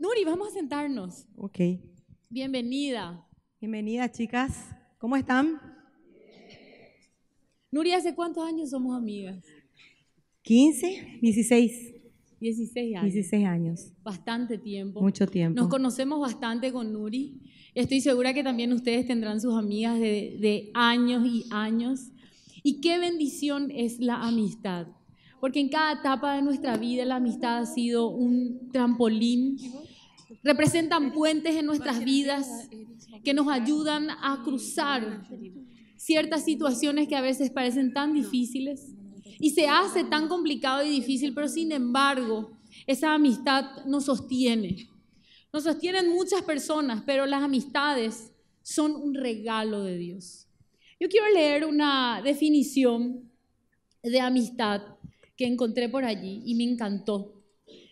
Nuri, vamos a sentarnos. Ok. Bienvenida. Bienvenida, chicas. ¿Cómo están? Nuri, ¿hace cuántos años somos amigas? 15, 16. 16 años. 16 años. Bastante tiempo. Mucho tiempo. Nos conocemos bastante con Nuri. Estoy segura que también ustedes tendrán sus amigas de, de años y años. Y qué bendición es la amistad porque en cada etapa de nuestra vida la amistad ha sido un trampolín representan puentes en nuestras vidas que nos ayudan a cruzar ciertas situaciones que a veces parecen tan difíciles y se hace tan complicado y difícil, pero sin embargo esa amistad nos sostiene. Nos sostienen muchas personas, pero las amistades son un regalo de Dios. Yo quiero leer una definición de amistad que encontré por allí y me encantó.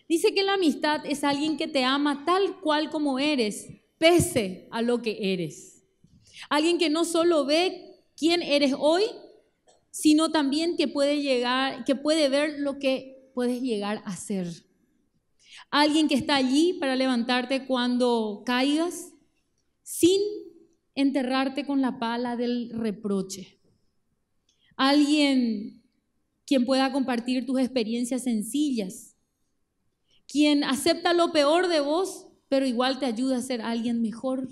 Dice que la amistad es alguien que te ama tal cual como eres, pese a lo que eres. Alguien que no solo ve quién eres hoy, sino también que puede llegar, que puede ver lo que puedes llegar a ser. Alguien que está allí para levantarte cuando caigas sin enterrarte con la pala del reproche. Alguien quien pueda compartir tus experiencias sencillas quien acepta lo peor de vos, pero igual te ayuda a ser alguien mejor.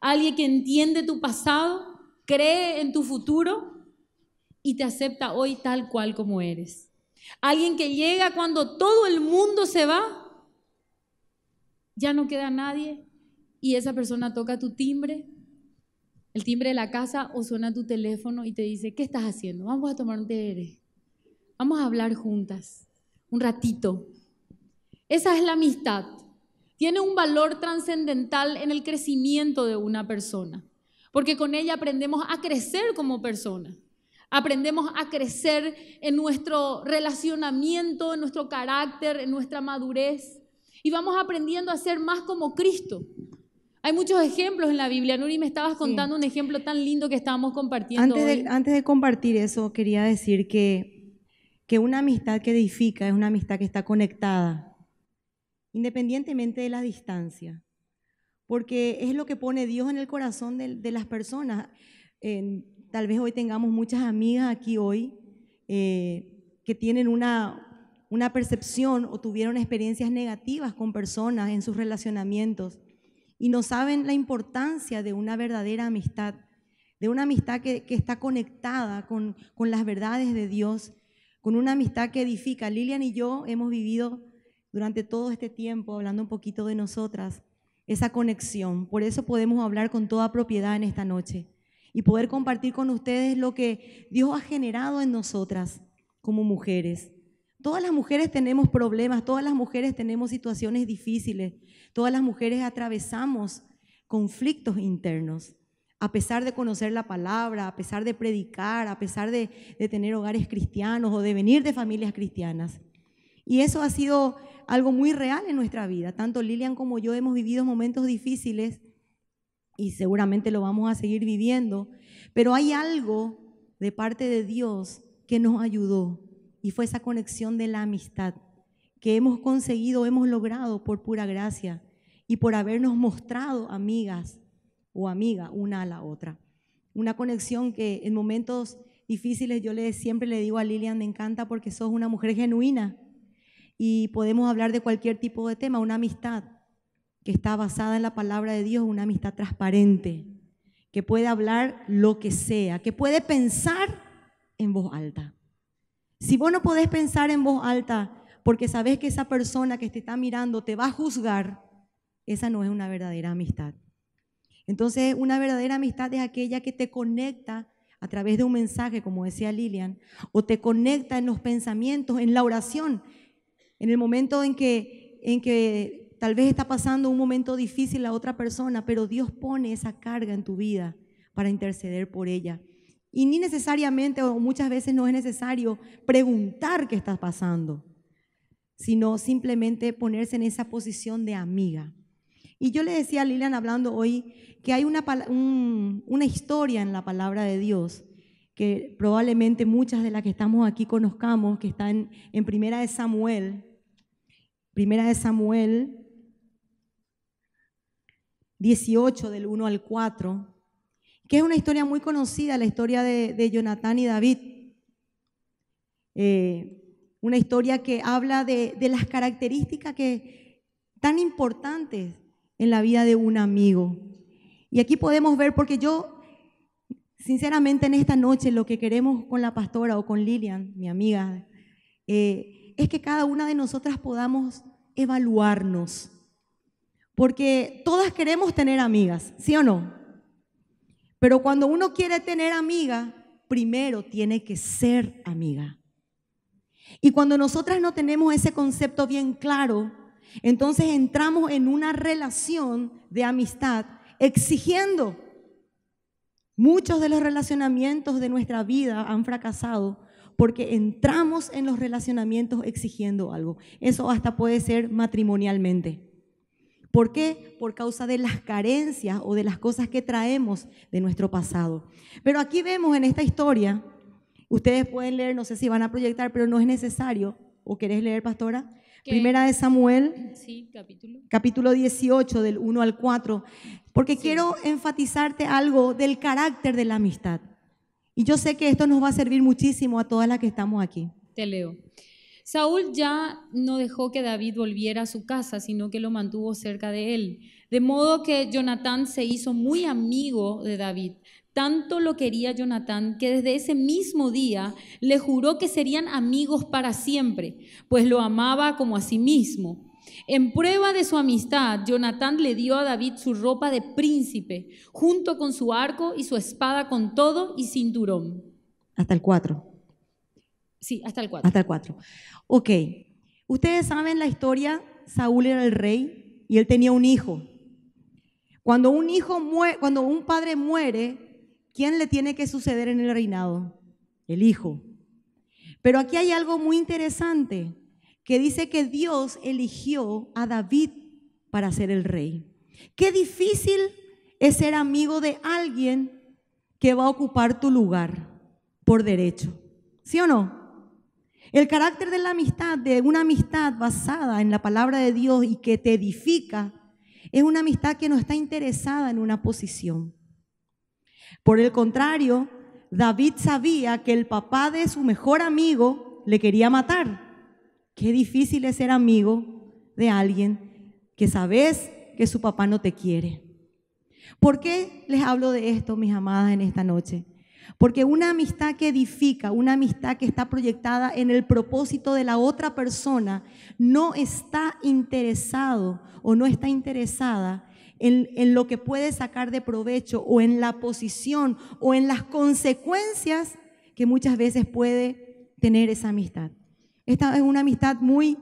Alguien que entiende tu pasado, cree en tu futuro y te acepta hoy tal cual como eres. Alguien que llega cuando todo el mundo se va, ya no queda nadie y esa persona toca tu timbre, el timbre de la casa o suena tu teléfono y te dice, ¿qué estás haciendo? Vamos a tomar un té, vamos a hablar juntas, un ratito, esa es la amistad. Tiene un valor trascendental en el crecimiento de una persona, porque con ella aprendemos a crecer como persona. Aprendemos a crecer en nuestro relacionamiento, en nuestro carácter, en nuestra madurez. Y vamos aprendiendo a ser más como Cristo. Hay muchos ejemplos en la Biblia. Nuri, me estabas contando un ejemplo tan lindo que estábamos compartiendo. Antes, De, antes de compartir eso, quería decir que, que una amistad que edifica es una amistad que está conectada independientemente de la distancia, porque es lo que pone Dios en el corazón de, las personas. tal vez hoy tengamos muchas amigas aquí hoy eh, que tienen una, una percepción o tuvieron experiencias negativas con personas en sus relacionamientos y no saben la importancia de una verdadera amistad, de una amistad que, que está conectada con, con las verdades de Dios, con una amistad que edifica. Lilian y yo hemos vivido durante todo este tiempo hablando un poquito de nosotras, esa conexión. Por eso podemos hablar con toda propiedad en esta noche y poder compartir con ustedes lo que Dios ha generado en nosotras como mujeres. Todas las mujeres tenemos problemas, todas las mujeres tenemos situaciones difíciles, todas las mujeres atravesamos conflictos internos. A pesar de conocer la palabra, a pesar de predicar, a pesar de, tener hogares cristianos o de venir de familias cristianas. Y eso ha sido algo muy real en nuestra vida. Tanto Lilian como yo hemos vivido momentos difíciles y seguramente lo vamos a seguir viviendo, pero hay algo de parte de Dios que nos ayudó y fue esa conexión de la amistad que hemos conseguido, hemos logrado por pura gracia y por habernos mostrado amigas o amiga una a la otra. Una conexión que en momentos difíciles yo le, siempre le digo a Lilian, me encanta porque sos una mujer genuina y podemos hablar de cualquier tipo de tema, una amistad que está basada en la palabra de Dios, una amistad transparente, que puede hablar lo que sea, que puede pensar en voz alta. Si vos no podés pensar en voz alta porque sabés que esa persona que te está mirando te va a juzgar, esa no es una verdadera amistad. Entonces, una verdadera amistad es aquella que te conecta a través de un mensaje, como decía Lilian, o te conecta en los pensamientos, en la oración, en el momento en que, en que tal vez está pasando un momento difícil a otra persona, pero Dios pone esa carga en tu vida para interceder por ella. Y ni necesariamente o muchas veces no es necesario preguntar qué está pasando, sino simplemente ponerse en esa posición de amiga. Y yo le decía a Lilian hablando hoy que hay una, una historia en la palabra de Dios que probablemente muchas de las que estamos aquí conozcamos, que está en, en Primera de Samuel, Primera de Samuel 18, del 1 al 4, que es una historia muy conocida, la historia de, de Jonatán y David. Eh, una historia que habla de, las características que, tan importantes en la vida de un amigo. Y aquí podemos ver, porque yo, sinceramente, en esta noche lo que queremos con la pastora o con Lilian, mi amiga, eh, es que cada una de nosotras podamos evaluarnos. Porque todas queremos tener amigas, ¿sí o no? Pero cuando uno quiere tener amiga, primero tiene que ser amiga. Y cuando nosotras no tenemos ese concepto bien claro, entonces entramos en una relación de amistad exigiendo. Muchos de los relacionamientos de nuestra vida han fracasado porque entramos en los relacionamientos exigiendo algo. Eso hasta puede ser matrimonialmente. ¿Por qué? Por causa de las carencias o de las cosas que traemos de nuestro pasado. Pero aquí vemos en esta historia, ustedes pueden leer, no sé si van a proyectar, pero no es necesario. ¿O querés leer, pastora? Primera de Samuel, capítulo. 18, del 1 al 4, porque quiero enfatizarte algo del carácter de la amistad. Y yo sé que esto nos va a servir muchísimo a todas las que estamos aquí. Te leo. Saúl ya no dejó que David volviera a su casa, sino que lo mantuvo cerca de él. De modo que Jonatán se hizo muy amigo de David. Tanto lo quería Jonatán que desde ese mismo día le juró que serían amigos para siempre, pues lo amaba como a sí mismo. En prueba de su amistad, Jonatán le dio a David su ropa de príncipe, junto con su arco y su espada con todo y cinturón. Hasta el 4. Sí, hasta el 4. Hasta el 4. Ok. Ustedes saben la historia, Saúl era el rey y él tenía un hijo. Cuando un hijo muere, cuando un padre muere, ¿quién le tiene que suceder en el reinado? El hijo. Pero aquí hay algo muy interesante que dice que Dios eligió a David para ser el rey. Qué difícil es ser amigo de alguien que va a ocupar tu lugar por derecho. ¿Sí o no? El carácter de la amistad, de una amistad basada en la palabra de Dios y que te edifica, es una amistad que no está interesada en una posición. Por el contrario, David sabía que el papá de su mejor amigo le quería matar. Qué difícil es ser amigo de alguien que sabes que su papá no te quiere. ¿Por qué les hablo de esto, mis amadas, en esta noche? Porque una amistad que edifica, una amistad que está proyectada en el propósito de la otra persona, no está interesado o no está interesada en, en, lo que puede sacar de provecho o en la posición o en las consecuencias que muchas veces puede tener esa amistad. Esta es una amistad muy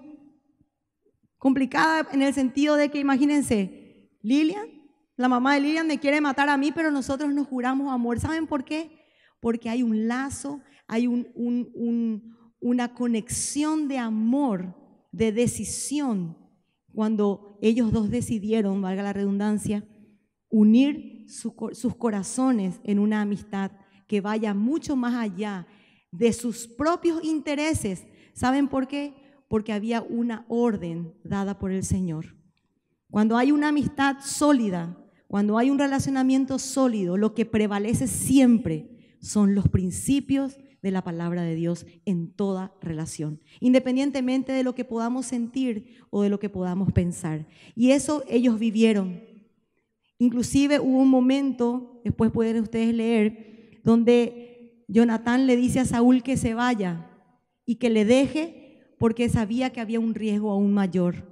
complicada en el sentido de que, imagínense, Lilian, la mamá de Lilian me quiere matar a mí, pero nosotros nos juramos amor. ¿Saben por qué? Porque hay un lazo, hay una conexión de amor, de decisión, cuando ellos dos decidieron, valga la redundancia, unir sus corazones en una amistad que vaya mucho más allá de sus propios intereses, ¿Saben por qué? Porque había una orden dada por el Señor. Cuando hay una amistad sólida, cuando hay un relacionamiento sólido, lo que prevalece siempre son los principios de la palabra de Dios en toda relación, independientemente de lo que podamos sentir o de lo que podamos pensar. Y eso ellos vivieron. Inclusive hubo un momento, después pueden ustedes leer, donde Jonatán le dice a Saúl que se vaya, y que le deje porque sabía que había un riesgo aún mayor.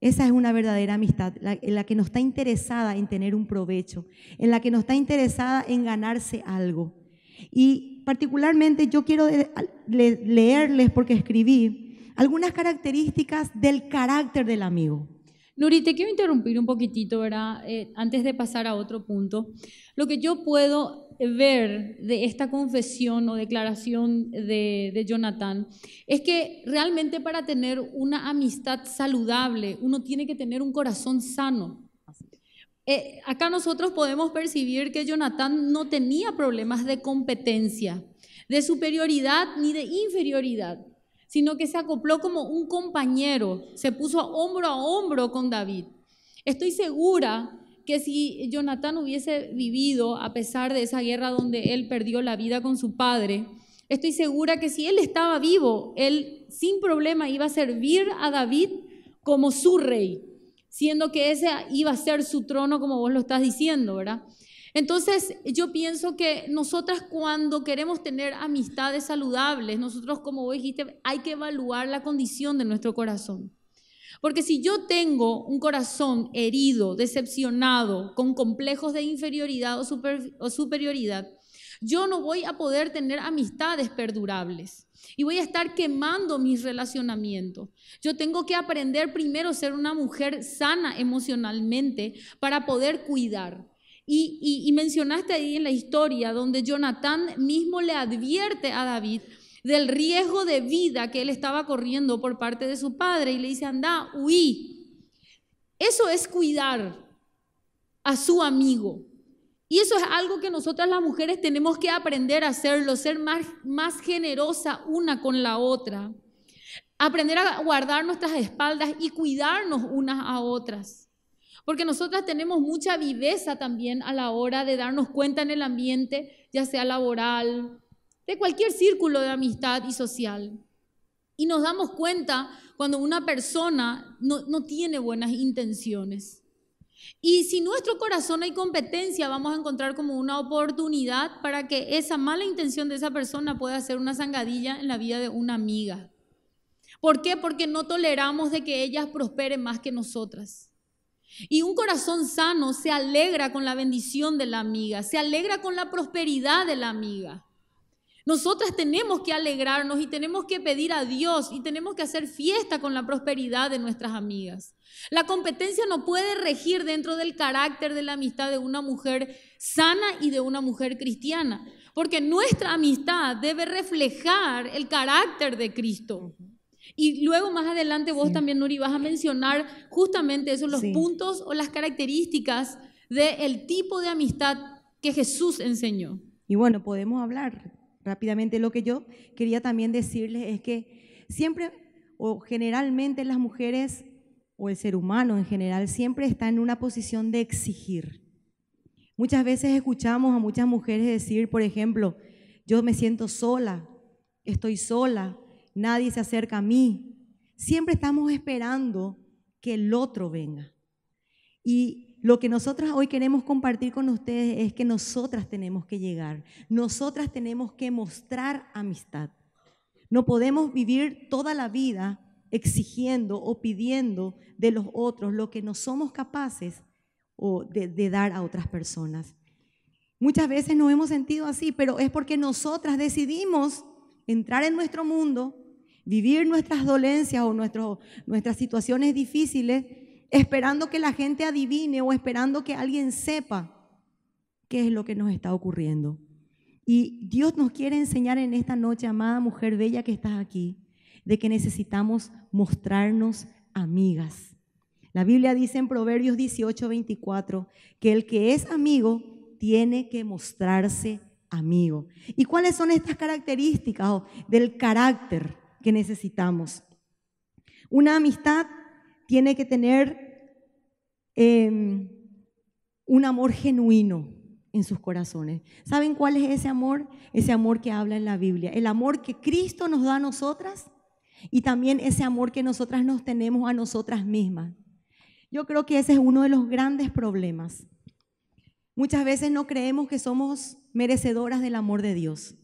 Esa es una verdadera amistad, en la que no está interesada en tener un provecho, en la que no está interesada en ganarse algo. Y particularmente yo quiero eh, leerles, porque escribí, algunas características del carácter del amigo. Nuri, te quiero interrumpir un poquitito, ¿verdad? Eh, antes de pasar a otro punto. Lo que yo puedo ver de esta confesión o declaración de, de, Jonathan es que realmente para tener una amistad saludable uno tiene que tener un corazón sano. Eh, acá nosotros podemos percibir que Jonathan no tenía problemas de competencia, de superioridad ni de inferioridad, sino que se acopló como un compañero, se puso hombro a hombro con David. Estoy segura que si Jonathan hubiese vivido a pesar de esa guerra donde él perdió la vida con su padre, estoy segura que si él estaba vivo, él sin problema iba a servir a David como su rey, siendo que ese iba a ser su trono como vos lo estás diciendo, ¿verdad? Entonces, yo pienso que nosotras cuando queremos tener amistades saludables, nosotros, como vos dijiste, hay que evaluar la condición de nuestro corazón. Porque si yo tengo un corazón herido, decepcionado, con complejos de inferioridad o, superioridad, yo no voy a poder tener amistades perdurables y voy a estar quemando mis relacionamientos. Yo tengo que aprender primero a ser una mujer sana emocionalmente para poder cuidar. Y, mencionaste ahí en la historia donde Jonathan mismo le advierte a David del riesgo de vida que él estaba corriendo por parte de su padre y le dice, anda, huí. Eso es cuidar a su amigo. Y eso es algo que nosotras las mujeres tenemos que aprender a hacerlo, ser más, más generosa una con la otra, aprender a guardar nuestras espaldas y cuidarnos unas a otras. Porque nosotras tenemos mucha viveza también a la hora de darnos cuenta en el ambiente, ya sea laboral, de cualquier círculo de amistad y social. Y nos damos cuenta cuando una persona no, tiene buenas intenciones. Y si nuestro corazón hay competencia, vamos a encontrar como una oportunidad para que esa mala intención de esa persona pueda ser una zangadilla en la vida de una amiga. ¿Por qué? Porque no toleramos de que ellas prosperen más que nosotras. Y un corazón sano se alegra con la bendición de la amiga, se alegra con la prosperidad de la amiga. Nosotras tenemos que alegrarnos y tenemos que pedir a Dios y tenemos que hacer fiesta con la prosperidad de nuestras amigas. La competencia no puede regir dentro del carácter de la amistad de una mujer sana y de una mujer cristiana, porque nuestra amistad debe reflejar el carácter de Cristo. Y luego más adelante vos también, Nuri, vas a mencionar justamente esos los puntos o las características del tipo de amistad que Jesús enseñó. Y bueno, podemos hablar rápidamente. Lo que yo quería también decirles es que siempre o generalmente las mujeres o el ser humano en general siempre está en una posición de exigir. Muchas veces escuchamos a muchas mujeres decir, por ejemplo, yo me siento sola, estoy sola, nadie se acerca a mí. Siempre estamos esperando que el otro venga. Y lo que nosotras hoy queremos compartir con ustedes es que nosotras tenemos que llegar, nosotras tenemos que mostrar amistad. No podemos vivir toda la vida exigiendo o pidiendo de los otros lo que no somos capaces o de, dar a otras personas. Muchas veces nos hemos sentido así, pero es porque nosotras decidimos entrar en nuestro mundo, vivir nuestras dolencias o nuestras situaciones difíciles esperando que la gente adivine o esperando que alguien sepa qué es lo que nos está ocurriendo. Y Dios nos quiere enseñar en esta noche, amada mujer bella que estás aquí, de que necesitamos mostrarnos amigas. La Biblia dice en Proverbios 18, 24, que el que es amigo tiene que mostrarse amigo. ¿Y cuáles son estas características del carácter que necesitamos? Una amistad tiene que tener em, un amor genuino en sus corazones. ¿Saben cuál es ese amor? Ese amor que habla en la Biblia. El amor que Cristo nos da a nosotras y también ese amor que nosotras nos tenemos a nosotras mismas. Yo creo que ese es uno de los grandes problemas. Muchas veces no creemos que somos merecedoras del amor de Dios.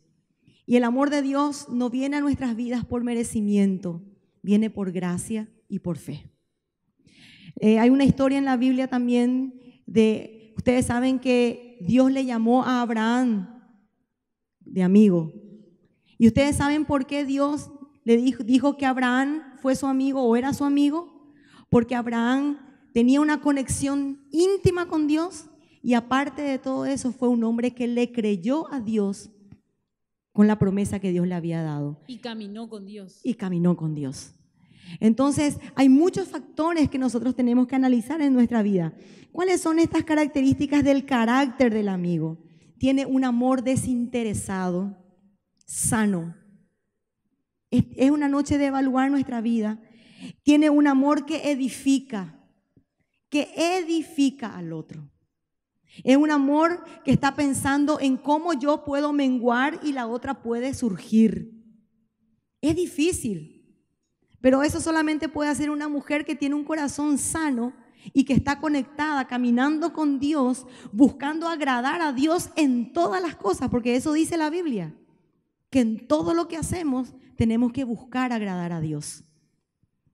Y el amor de Dios no viene a nuestras vidas por merecimiento, viene por gracia y por fe. Eh, hay una historia en la Biblia también de, ustedes saben que Dios le llamó a Abraham de amigo. ¿Y ustedes saben por qué Dios le dijo, dijo que Abraham fue su amigo o era su amigo? Porque Abraham tenía una conexión íntima con Dios y aparte de todo eso fue un hombre que le creyó a Dios con la promesa que Dios le había dado. Y caminó con Dios. Y caminó con Dios. Entonces, hay muchos factores que nosotros tenemos que analizar en nuestra vida. ¿Cuáles son estas características del carácter del amigo? Tiene un amor desinteresado, sano. Es una noche de evaluar nuestra vida. Tiene un amor que edifica, que edifica al otro. Es un amor que está pensando en cómo yo puedo menguar y la otra puede surgir. Es difícil, pero eso solamente puede hacer una mujer que tiene un corazón sano y que está conectada, caminando con Dios, buscando agradar a Dios en todas las cosas, porque eso dice la Biblia, que en todo lo que hacemos tenemos que buscar agradar a Dios.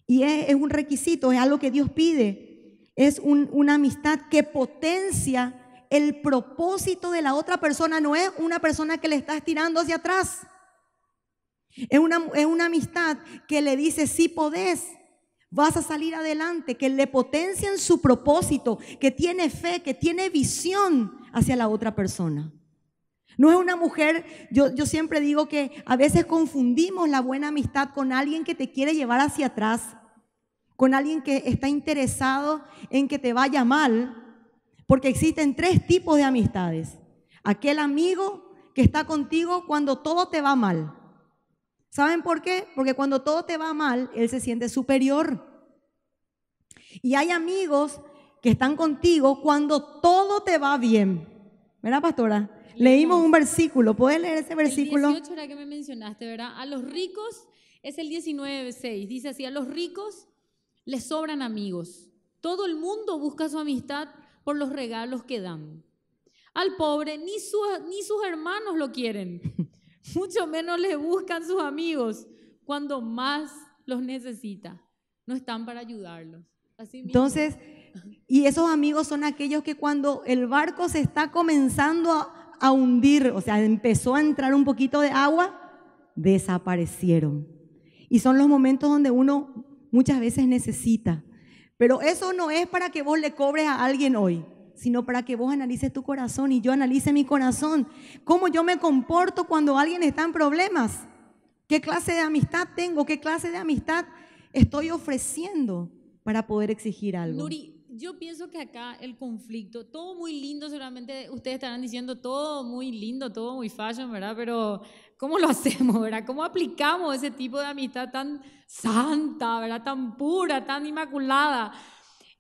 Y es, un requisito, es algo que Dios pide, es una amistad que potencia el propósito de la otra persona, no es una persona que le está estirando hacia atrás. Es una, amistad que le dice, sí podés, vas a salir adelante, que le potencia en su propósito, que tiene fe, que tiene visión hacia la otra persona. No es una mujer, yo, siempre digo que a veces confundimos la buena amistad con alguien que te quiere llevar hacia atrás, con alguien que está interesado en que te vaya mal, porque existen tres tipos de amistades. Aquel amigo que está contigo cuando todo te va mal. ¿Saben por qué? Porque cuando todo te va mal, él se siente superior. Y hay amigos que están contigo cuando todo te va bien. ¿Verdad, pastora? Leímos un versículo. ¿Puedes leer ese versículo? El 18 era que me mencionaste, ¿verdad? A los ricos, es el 19.6, dice así, a los ricos les sobran amigos. Todo el mundo busca su amistad por los regalos que dan. Al pobre ni, su, ni sus hermanos lo quieren. mucho menos le buscan sus amigos cuando más los necesita. No están para ayudarlos. Entonces, y esos amigos son aquellos que cuando el barco se está comenzando a hundir, o sea, empezó a entrar un poquito de agua, desaparecieron. Y son los momentos donde uno muchas veces necesita. Pero eso no es para que vos le cobres a alguien hoy sino para que vos analices tu corazón y yo analice mi corazón. ¿Cómo yo me comporto cuando alguien está en problemas? ¿Qué clase de amistad tengo? ¿Qué clase de amistad estoy ofreciendo para poder exigir algo? Nuri, yo pienso que acá el conflicto, todo muy lindo, seguramente ustedes estarán diciendo todo muy lindo, todo muy fashion, ¿verdad? Pero ¿cómo lo hacemos, verdad? ¿Cómo aplicamos ese tipo de amistad tan santa, ¿verdad? Tan pura, tan inmaculada?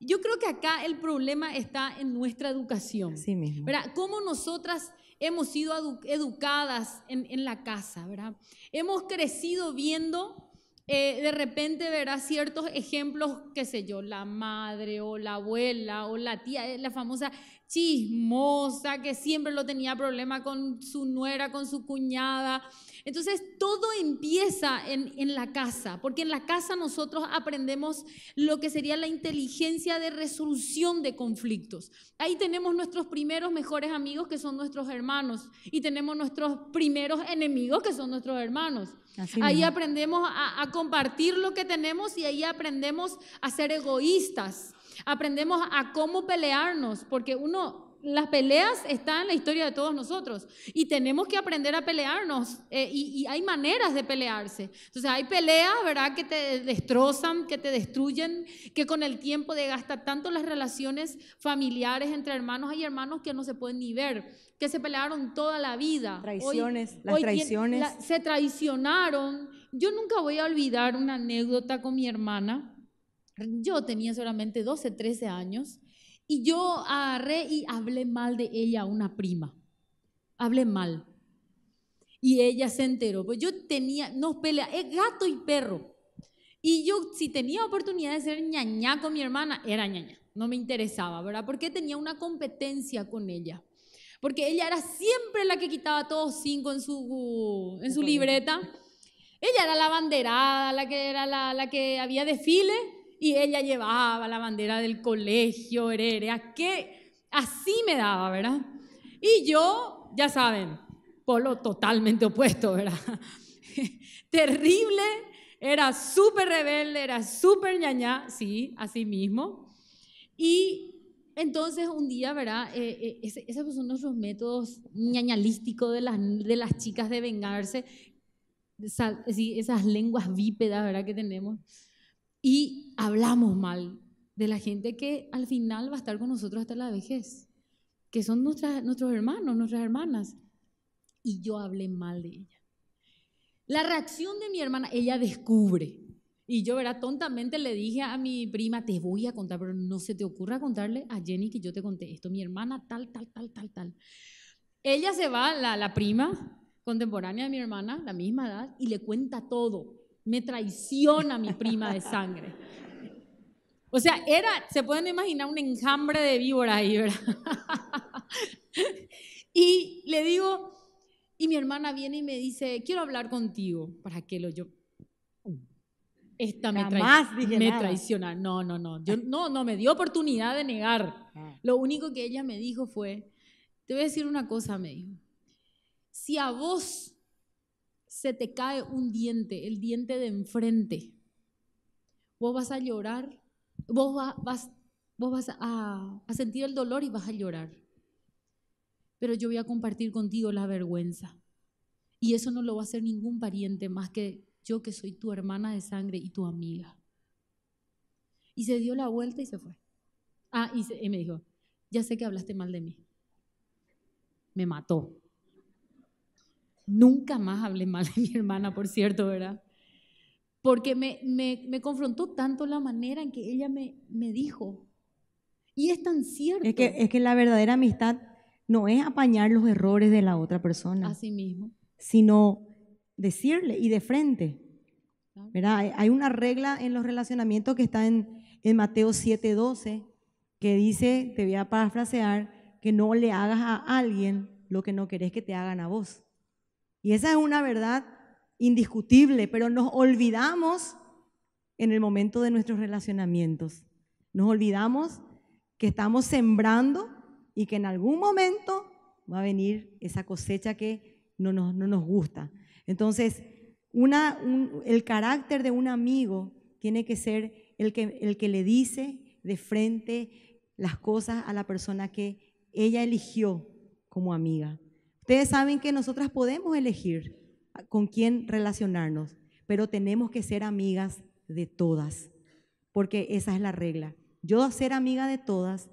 Yo creo que acá el problema está en nuestra educación. Sí ¿verdad? Cómo nosotras hemos sido educadas en, la casa, ¿verdad? Hemos crecido viendo eh, de repente verás ciertos ejemplos, qué sé yo, la madre o la abuela o la tía, eh, la famosa chismosa que siempre lo tenía problema con su nuera, con su cuñada, entonces todo empieza en, la casa, porque en la casa nosotros aprendemos lo que sería la inteligencia de resolución de conflictos. Ahí tenemos nuestros primeros mejores amigos que son nuestros hermanos y tenemos nuestros primeros enemigos que son nuestros hermanos. ahí aprendemos a compartir lo que tenemos y ahí aprendemos a ser egoístas. Aprendemos a cómo pelearnos, porque uno las peleas están en la historia de todos nosotros y tenemos que aprender a pelearnos eh, y, hay maneras de pelearse. Entonces hay peleas, ¿verdad?, que te destrozan, que te destruyen, que con el tiempo gasta tanto las relaciones familiares entre hermanos. Hay hermanos que no se pueden ni ver, que se pelearon toda la vida. Traiciones, las traiciones. se traicionaron. Yo nunca voy a olvidar una anécdota con mi hermana. Yo tenía solamente 12, 13 años y yo agarré y hablé mal de ella a una prima. Hablé mal. Y ella se enteró. Pues yo tenía, no pelea, es gato y perro. Y yo, si tenía oportunidad de ser ñaña con mi hermana, era ñaña. No me interesaba, ¿verdad? Porque tenía una competencia con ella. Porque ella era siempre la que quitaba todos cinco en su, en su libreta. Ella era la banderada, la que, era la, la que había desfile y ella llevaba la bandera del colegio, herérea, que así me daba, ¿verdad? Y yo, ya saben, polo totalmente opuesto, ¿verdad? Terrible, era súper rebelde, era súper ñaña, sí, así mismo. Y entonces un día, ¿verdad? Eh, eh, esos son nuestros métodos ñañalísticos de las, de las chicas de vengarse, esas lenguas bípedas, ¿verdad? Que tenemos y hablamos mal de la gente que al final va a estar con nosotros hasta la vejez, que son nuestros hermanos, nuestras hermanas. Y yo hablé mal de ella. La reacción de mi hermana, ella descubre. Y yo, verá, tontamente le dije a mi prima, te voy a contar, pero no se te ocurra contarle a Jenny que yo te conté esto, mi hermana tal, tal, tal, tal, tal. Ella se va, la, la prima contemporánea de mi hermana, la misma edad, y le cuenta todo me traiciona mi prima de sangre. O sea, era, se pueden imaginar un enjambre de víboras ahí, ¿verdad? y le digo, y mi hermana viene y me dice, quiero hablar contigo. ¿Para qué lo yo? Esta me, me traiciona. No, no, no. Yo, no, no, me dio oportunidad de negar. Ah. Lo único que ella me dijo fue, te voy a decir una cosa, me dijo. Si a vos se te cae un diente, el diente de enfrente, vos vas a llorar, vos, vas, vos vas a, sentir el dolor y vas a llorar. Pero yo voy a compartir contigo la vergüenza. Y eso no lo va a hacer ningún pariente más que yo que soy tu hermana de sangre y tu amiga. Y se dio la vuelta y se fue. Ah, y me dijo, ya sé que hablaste mal de mí. Me mató. Nunca más hablé mal de mi hermana, por cierto, ¿verdad? Porque me, me, me confrontó tanto la manera en que ella me, me dijo. Y es tan cierto. Es que, es que la verdadera amistad no es apañar los errores de la otra persona. Así mismo. Sino decirle y de frente. ¿verdad? Hay una regla en los relacionamientos que está en, en Mateo 7:12 que dice, te voy a parafrasear, que no le hagas a alguien lo que no querés que te hagan a vos. Y esa es una verdad indiscutible, pero nos olvidamos en el momento de nuestros relacionamientos. Nos olvidamos que estamos sembrando y que en algún momento va a venir esa cosecha que no nos, gusta. Entonces, el carácter de un amigo tiene que ser el el que le dice de frente las cosas a la persona que ella eligió como amiga. Ustedes saben que nosotras podemos elegir con quién relacionarnos, pero tenemos que ser amigas de todas, porque esa es la regla. Yo ser amiga de todas,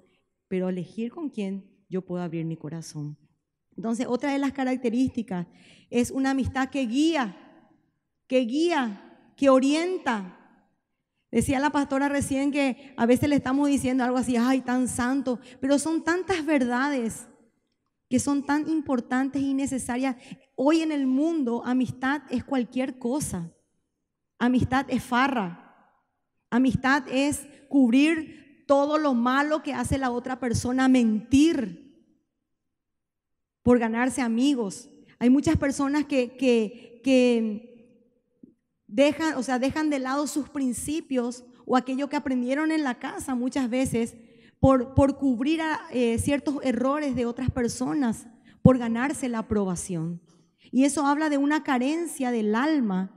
pero elegir con quién yo puedo abrir mi corazón. Entonces, otra de las características es una amistad que guía, que guía, que orienta. Decía la pastora recién que a veces le estamos diciendo algo así, ay, tan santo, pero son tantas verdades que son tan importantes y necesarias. Hoy en el mundo, amistad es cualquier cosa. Amistad es farra. Amistad es cubrir todo lo malo que hace la otra persona, mentir por ganarse amigos. Hay muchas personas que, que, dejan, o sea, dejan de lado sus principios o aquello que aprendieron en la casa muchas veces por, cubrir eh, ciertos errores de otras personas, por ganarse la aprobación. Y eso habla de una carencia del alma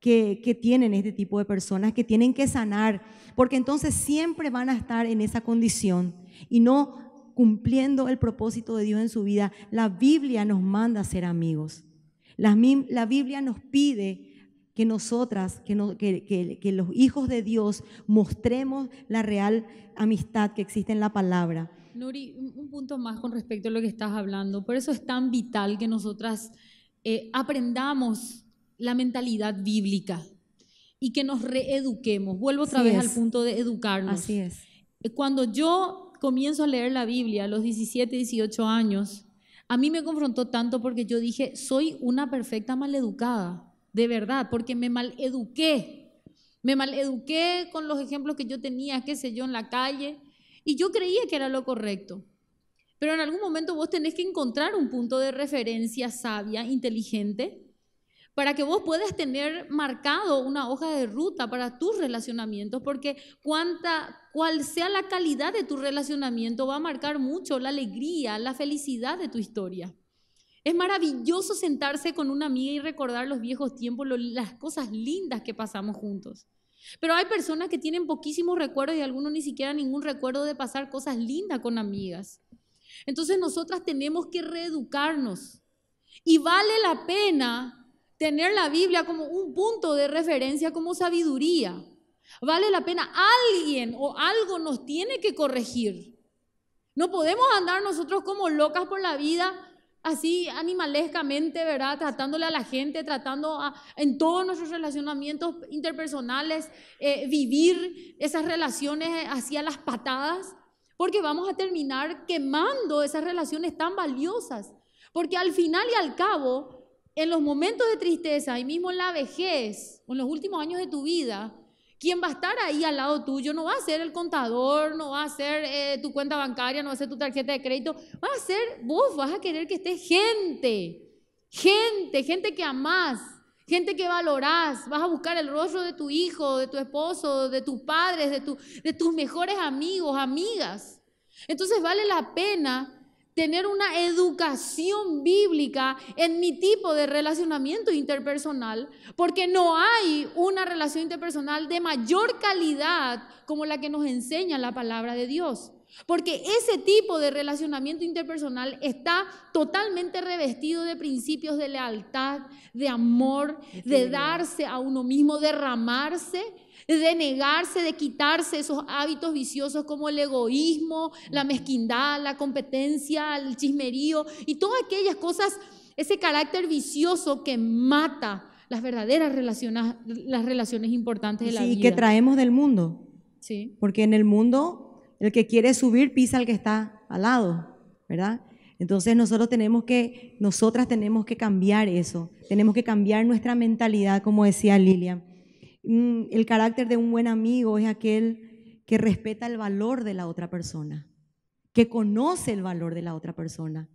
que, tienen este tipo de personas, que tienen que sanar, porque entonces siempre van a estar en esa condición y no cumpliendo el propósito de Dios en su vida. La Biblia nos manda a ser amigos. La, la Biblia nos pide que nosotras, que, que, los hijos de Dios mostremos la real amistad que existe en la palabra. Nuri, un punto más con respecto a lo que estás hablando. Por eso es tan vital que nosotras eh, aprendamos la mentalidad bíblica y que nos reeduquemos. Vuelvo otra vez al punto de educarnos. Así es. Eh, cuando yo comienzo a leer la Biblia a los 17, 18 años, a mí me confrontó tanto porque yo dije, soy una perfecta maleducada de verdad, porque me maleduqué. Me maleduqué con los ejemplos que yo tenía, qué sé yo, en la calle, y yo creía que era lo correcto. Pero en algún momento vos tenés que encontrar un punto de referencia sabia, inteligente, para que vos puedas tener marcado una hoja de ruta para tus relacionamientos, porque cuanta, cual sea la calidad de tu relacionamiento va a marcar mucho la alegría, la felicidad de tu historia. Es maravilloso sentarse con una amiga y recordar los viejos tiempos, las cosas lindas que pasamos juntos. Pero hay personas que tienen poquísimos recuerdos y algunos ni siquiera ningún recuerdo de pasar cosas lindas con amigas. Entonces nosotras tenemos que reeducarnos. Y vale la pena tener la Biblia como un punto de referencia, como sabiduría. Vale la pena, alguien o algo nos tiene que corregir. No podemos andar nosotros como locas por la vida así animalescamente, ¿verdad? Tratándole a la gente, tratando en todos nuestros relacionamientos interpersonales, eh, vivir esas relaciones hacia las patadas, porque vamos a terminar quemando esas relaciones tan valiosas. Porque al final y al cabo, en los momentos de tristeza y mismo en la vejez, en los últimos años de tu vida, quien va a estar ahí al lado tuyo no va a ser el contador, no va a ser eh, tu cuenta bancaria, no va a ser tu tarjeta de crédito, va a ser vos, vas a querer que esté gente, gente, gente que amás, gente que valorás, vas a buscar el rostro de tu hijo, de tu esposo, de tus padres, de tus mejores amigos, amigas. Entonces vale la pena tener una educación bíblica en mi tipo de relacionamiento interpersonal, porque no hay una relación interpersonal de mayor calidad como la que nos enseña la palabra de Dios. Porque ese tipo de relacionamiento interpersonal está totalmente revestido de principios de lealtad, de amor, de darse a uno mismo, derramarse de negarse, de quitarse esos hábitos viciosos como el egoísmo, la mm. mezquindad, la competencia, el chismerío y todas aquellas cosas, ese carácter vicioso que mata las verdaderas relaciones, las relaciones importantes de la vida. Sí, que traemos del mundo. Sí. Porque en el mundo el que quiere subir pisa al que está al lado, ¿verdad? Entonces nosotros tenemos que, nosotras tenemos que cambiar eso, tenemos que cambiar nuestra mentalidad, como decía Lilian. El carácter de un buen amigo es aquel que respeta el valor de la otra persona, que conoce el valor de la otra persona,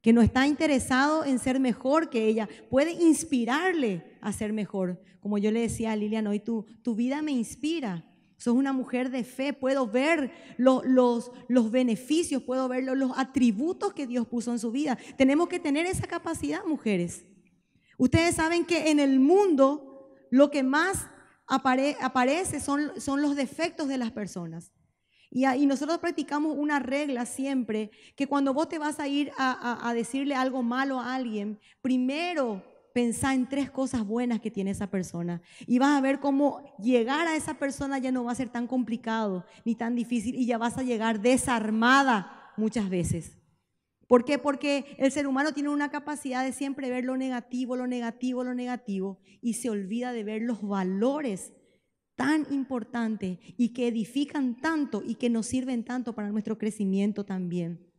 que no está interesado en ser mejor que ella, puede inspirarle a ser mejor. Como yo le decía a Lilian hoy, tu, tu vida me inspira. Sos una mujer de fe, puedo ver los, los, beneficios, puedo ver los, atributos que Dios puso en su vida. Tenemos que tener esa capacidad, mujeres. Ustedes saben que en el mundo lo que más aparece son, son los defectos de las personas. Y, nosotros practicamos una regla siempre, que cuando vos te vas a ir a, a decirle algo malo a alguien, primero pensá en tres cosas buenas que tiene esa persona. Y vas a ver cómo llegar a esa persona ya no va a ser tan complicado ni tan difícil y ya vas a llegar desarmada muchas veces. ¿Por qué? Porque el ser humano tiene una capacidad de siempre ver lo negativo, lo negativo, lo negativo y se olvida de ver los valores tan importantes y que edifican tanto y que nos sirven tanto para nuestro crecimiento también.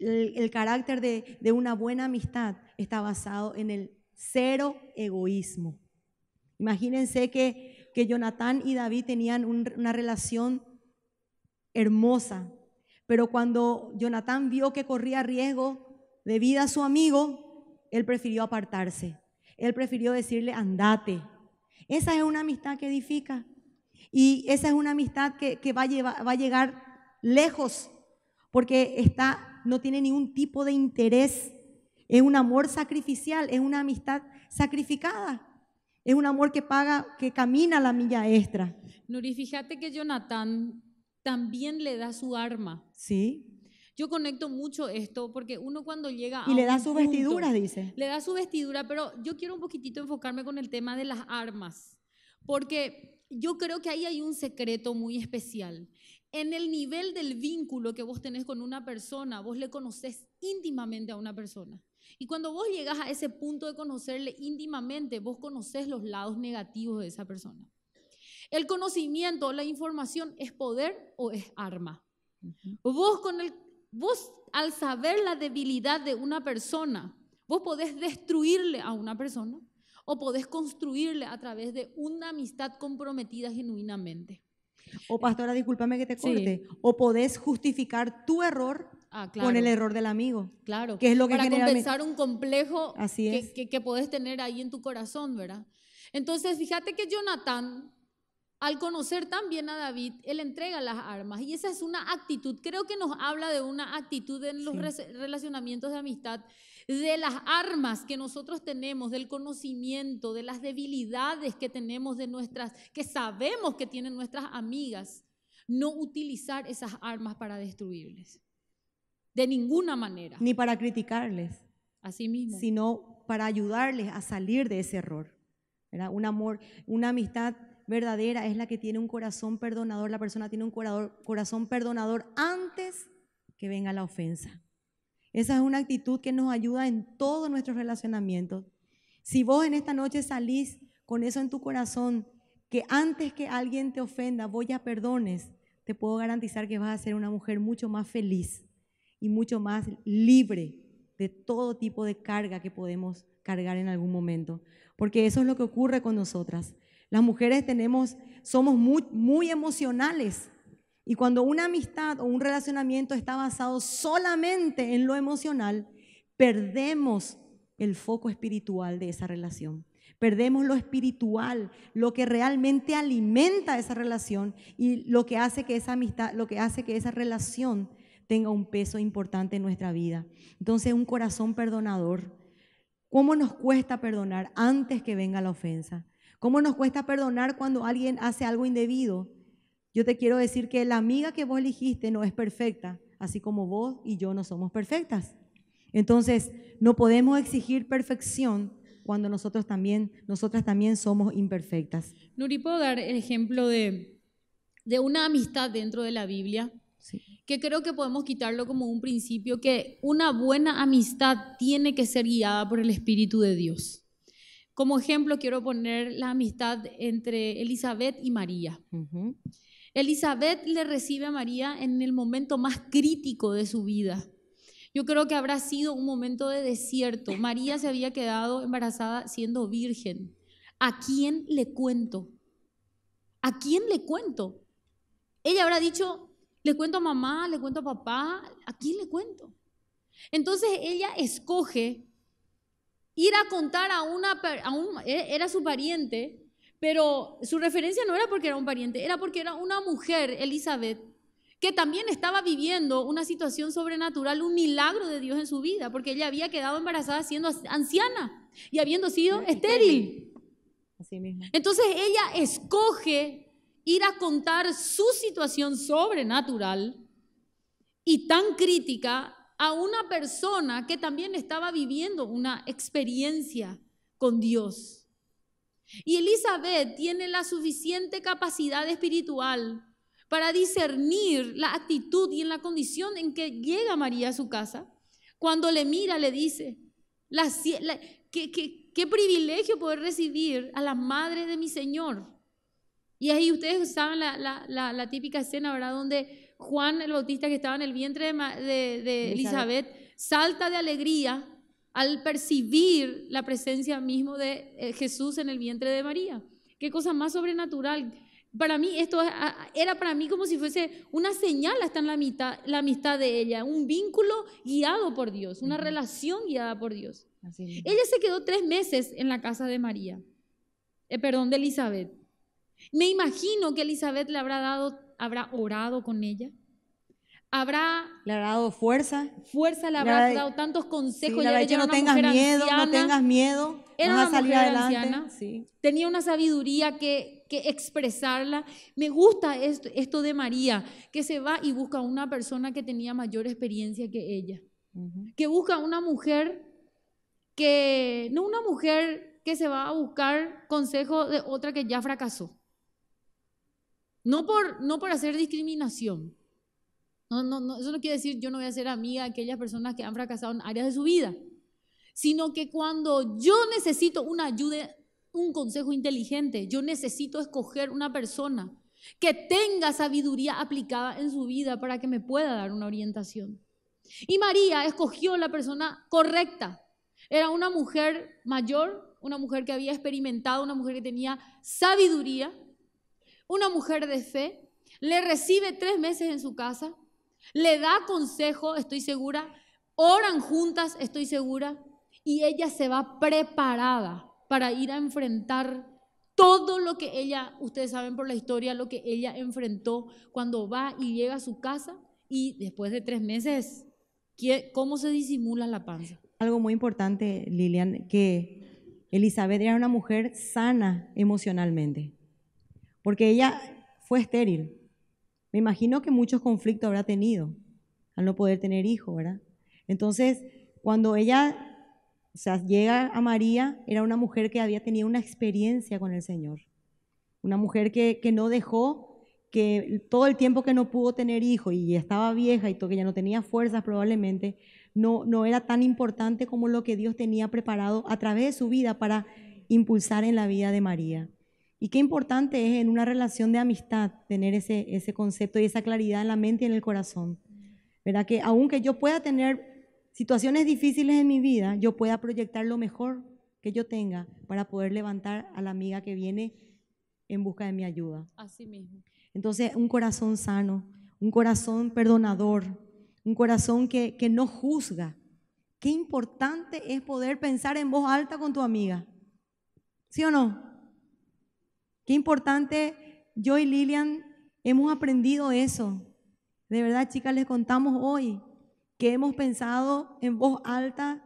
El, carácter de, una buena amistad está basado en el cero egoísmo. Imagínense que, que y David tenían una relación hermosa, pero cuando Jonathan vio que corría riesgo de vida a su amigo, él prefirió apartarse. Él prefirió decirle, andate. Esa es una amistad que edifica. Y esa es una amistad que, va, a va a llegar lejos, porque está, no tiene ningún tipo de interés. Es un amor sacrificial, es una amistad sacrificada. Es un amor que paga, que camina la milla extra. Nuri, fíjate que Jonathan también le da su arma. Sí. Yo conecto mucho esto porque uno cuando llega a... Y le da su vestidura, dice. Le da su vestidura, pero yo quiero un poquitito enfocarme con el tema de las armas, porque yo creo que ahí hay un secreto muy especial. En el nivel del vínculo que vos tenés con una persona, vos le conoces íntimamente a una persona. Y cuando vos llegas a ese punto de conocerle íntimamente, vos conocés los lados negativos de esa persona. El conocimiento, la información, ¿es poder o es arma? Vos, con el, vos al saber la debilidad de una persona, vos podés destruirle a una persona o podés construirle a través de una amistad comprometida genuinamente. O pastora, discúlpame que te corte. O podés justificar tu error ah, con el error del amigo. Claro. Que es lo que Para compensar un complejo que, que podés tener ahí en tu corazón, ¿verdad? Entonces, fíjate que Jonathan al conocer también a David, él entrega las armas. Y esa es una actitud, creo que nos habla de una actitud en los relacionamientos de amistad, de las armas que nosotros tenemos, del conocimiento, de las debilidades que tenemos de nuestras, que sabemos que tienen nuestras amigas. No utilizar esas armas para destruirles. De ninguna manera. Ni para criticarles. Así mismo. Sino para ayudarles a salir de ese error. era Un amor, una amistad verdadera es la que tiene un corazón perdonador, la persona tiene un corazón perdonador antes que venga la ofensa. Esa es una actitud que nos ayuda en todos nuestros relacionamientos. Si vos en esta noche salís con eso en tu corazón, que antes que alguien te ofenda, vos ya perdones, te puedo garantizar que vas a ser una mujer mucho más feliz y mucho más libre de todo tipo de carga que podemos cargar en algún momento. Porque eso es lo que ocurre con nosotras. Las mujeres tenemos, somos muy, muy emocionales. Y cuando una amistad o un relacionamiento está basado solamente en lo emocional, perdemos el foco espiritual de esa relación. Perdemos lo espiritual, lo que realmente alimenta esa relación y lo que hace que esa amistad, lo que hace que esa relación tenga un peso importante en nuestra vida. Entonces, un corazón perdonador. ¿Cómo nos cuesta perdonar antes que venga la ofensa? ¿Cómo nos cuesta perdonar cuando alguien hace algo indebido? Yo te quiero decir que la amiga que vos eligiste no es perfecta, así como vos y yo no somos perfectas. Entonces, no podemos exigir perfección cuando nosotros también, nosotras también somos imperfectas. Nuri, ¿puedo dar el ejemplo de, de una amistad dentro de la Biblia? Que creo que podemos quitarlo como un principio, que una buena amistad tiene que ser guiada por el Espíritu de Dios. Como ejemplo quiero poner la amistad entre Elizabeth y María. Elizabeth le recibe a María en el momento más crítico de su vida. Yo creo que habrá sido un momento de desierto. María se había quedado embarazada siendo virgen. ¿A quién le cuento? ¿A quién le cuento? Ella habrá dicho, le cuento a mamá, le cuento a papá, ¿a quién le cuento? Entonces ella escoge ir a contar a una, e, era su pariente, pero su referencia no era porque era un pariente, era porque era una mujer, Elizabeth, que también estaba viviendo una situación sobrenatural, un milagro de Dios en su vida, porque ella había quedado embarazada siendo anciana y habiendo sido estéril. Entonces ella escoge ir a contar su situación sobrenatural y tan crítica a una persona que también estaba viviendo una experiencia con Dios. Y Elizabeth tiene la suficiente capacidad espiritual para discernir la actitud y en la condición en que llega María a su casa. Cuando le mira, le dice, la, qué, privilegio poder recibir a la madre de mi Señor. Y ahí ustedes saben la, la típica escena, ¿verdad? Donde Juan el Bautista que estaba en el vientre de, de, Elizabeth. salta de alegría al percibir la presencia mismo de eh, Jesús en el vientre de María. Qué cosa más sobrenatural. Para mí esto era para mí como si fuese una señal hasta en la, mitad, la amistad de ella, un vínculo guiado por Dios, una relación guiada por Dios. ella se quedó tres meses en la casa de María, eh, perdón, de Elizabeth. Me imagino que Elizabeth le habrá dado habrá orado con ella, habrá le ha dado fuerza fuerza le habrá dado tantos consejos sí, le dicho no tengas miedo no tengas miedo era una a salir adelante tenía una sabiduría que, expresarla me gusta esto, de María que se va y busca una persona que tenía mayor experiencia que ella que busca una mujer que no una mujer que se va a buscar consejo de otra que ya fracasó no por, no por hacer discriminación. eso no quiere decir yo no voy a ser amiga de aquellas personas que han fracasado en áreas de su vida, sino que cuando yo necesito una ayuda, un consejo inteligente, yo necesito escoger una persona que tenga sabiduría aplicada en su vida para que me pueda dar una orientación. Y María escogió la persona correcta. Era una mujer mayor, una mujer que había experimentado, una mujer que tenía sabiduría, una mujer de fe, le recibe tres meses en su casa, le da consejo, estoy segura, oran juntas, estoy segura, y ella se va preparada para ir a enfrentar todo lo que ella, ustedes saben por la historia, lo que ella enfrentó cuando va y llega a su casa y después de tres meses, ¿cómo se disimula la panza? Algo muy importante, Lilian, que Elizabeth era una mujer sana emocionalmente porque ella fue estéril. Me imagino que muchos conflictos habrá tenido al no poder tener hijo, ¿verdad? Entonces, cuando ella llega a María, era una mujer que había tenido una experiencia con el Señor, una mujer que, no dejó que todo el tiempo que no pudo tener hijo y estaba vieja y que ya no tenía fuerzas probablemente, no, no era tan importante como lo que Dios tenía preparado a través de su vida para impulsar en la vida de María. Y qué importante es en una relación de amistad tener ese, ese concepto y esa claridad en la mente y en el corazón. ¿Verdad? Que aunque yo pueda tener situaciones difíciles en mi vida, yo pueda proyectar lo mejor que yo tenga para poder levantar a la amiga que viene en busca de mi ayuda. Así mismo. Entonces, un corazón sano, un corazón perdonador, un corazón que, que no juzga. Qué importante es poder pensar en voz alta con tu amiga. ¿Sí o no? Qué importante, yo y Lilian hemos aprendido eso. De verdad, chicas, les contamos hoy que hemos pensado en voz alta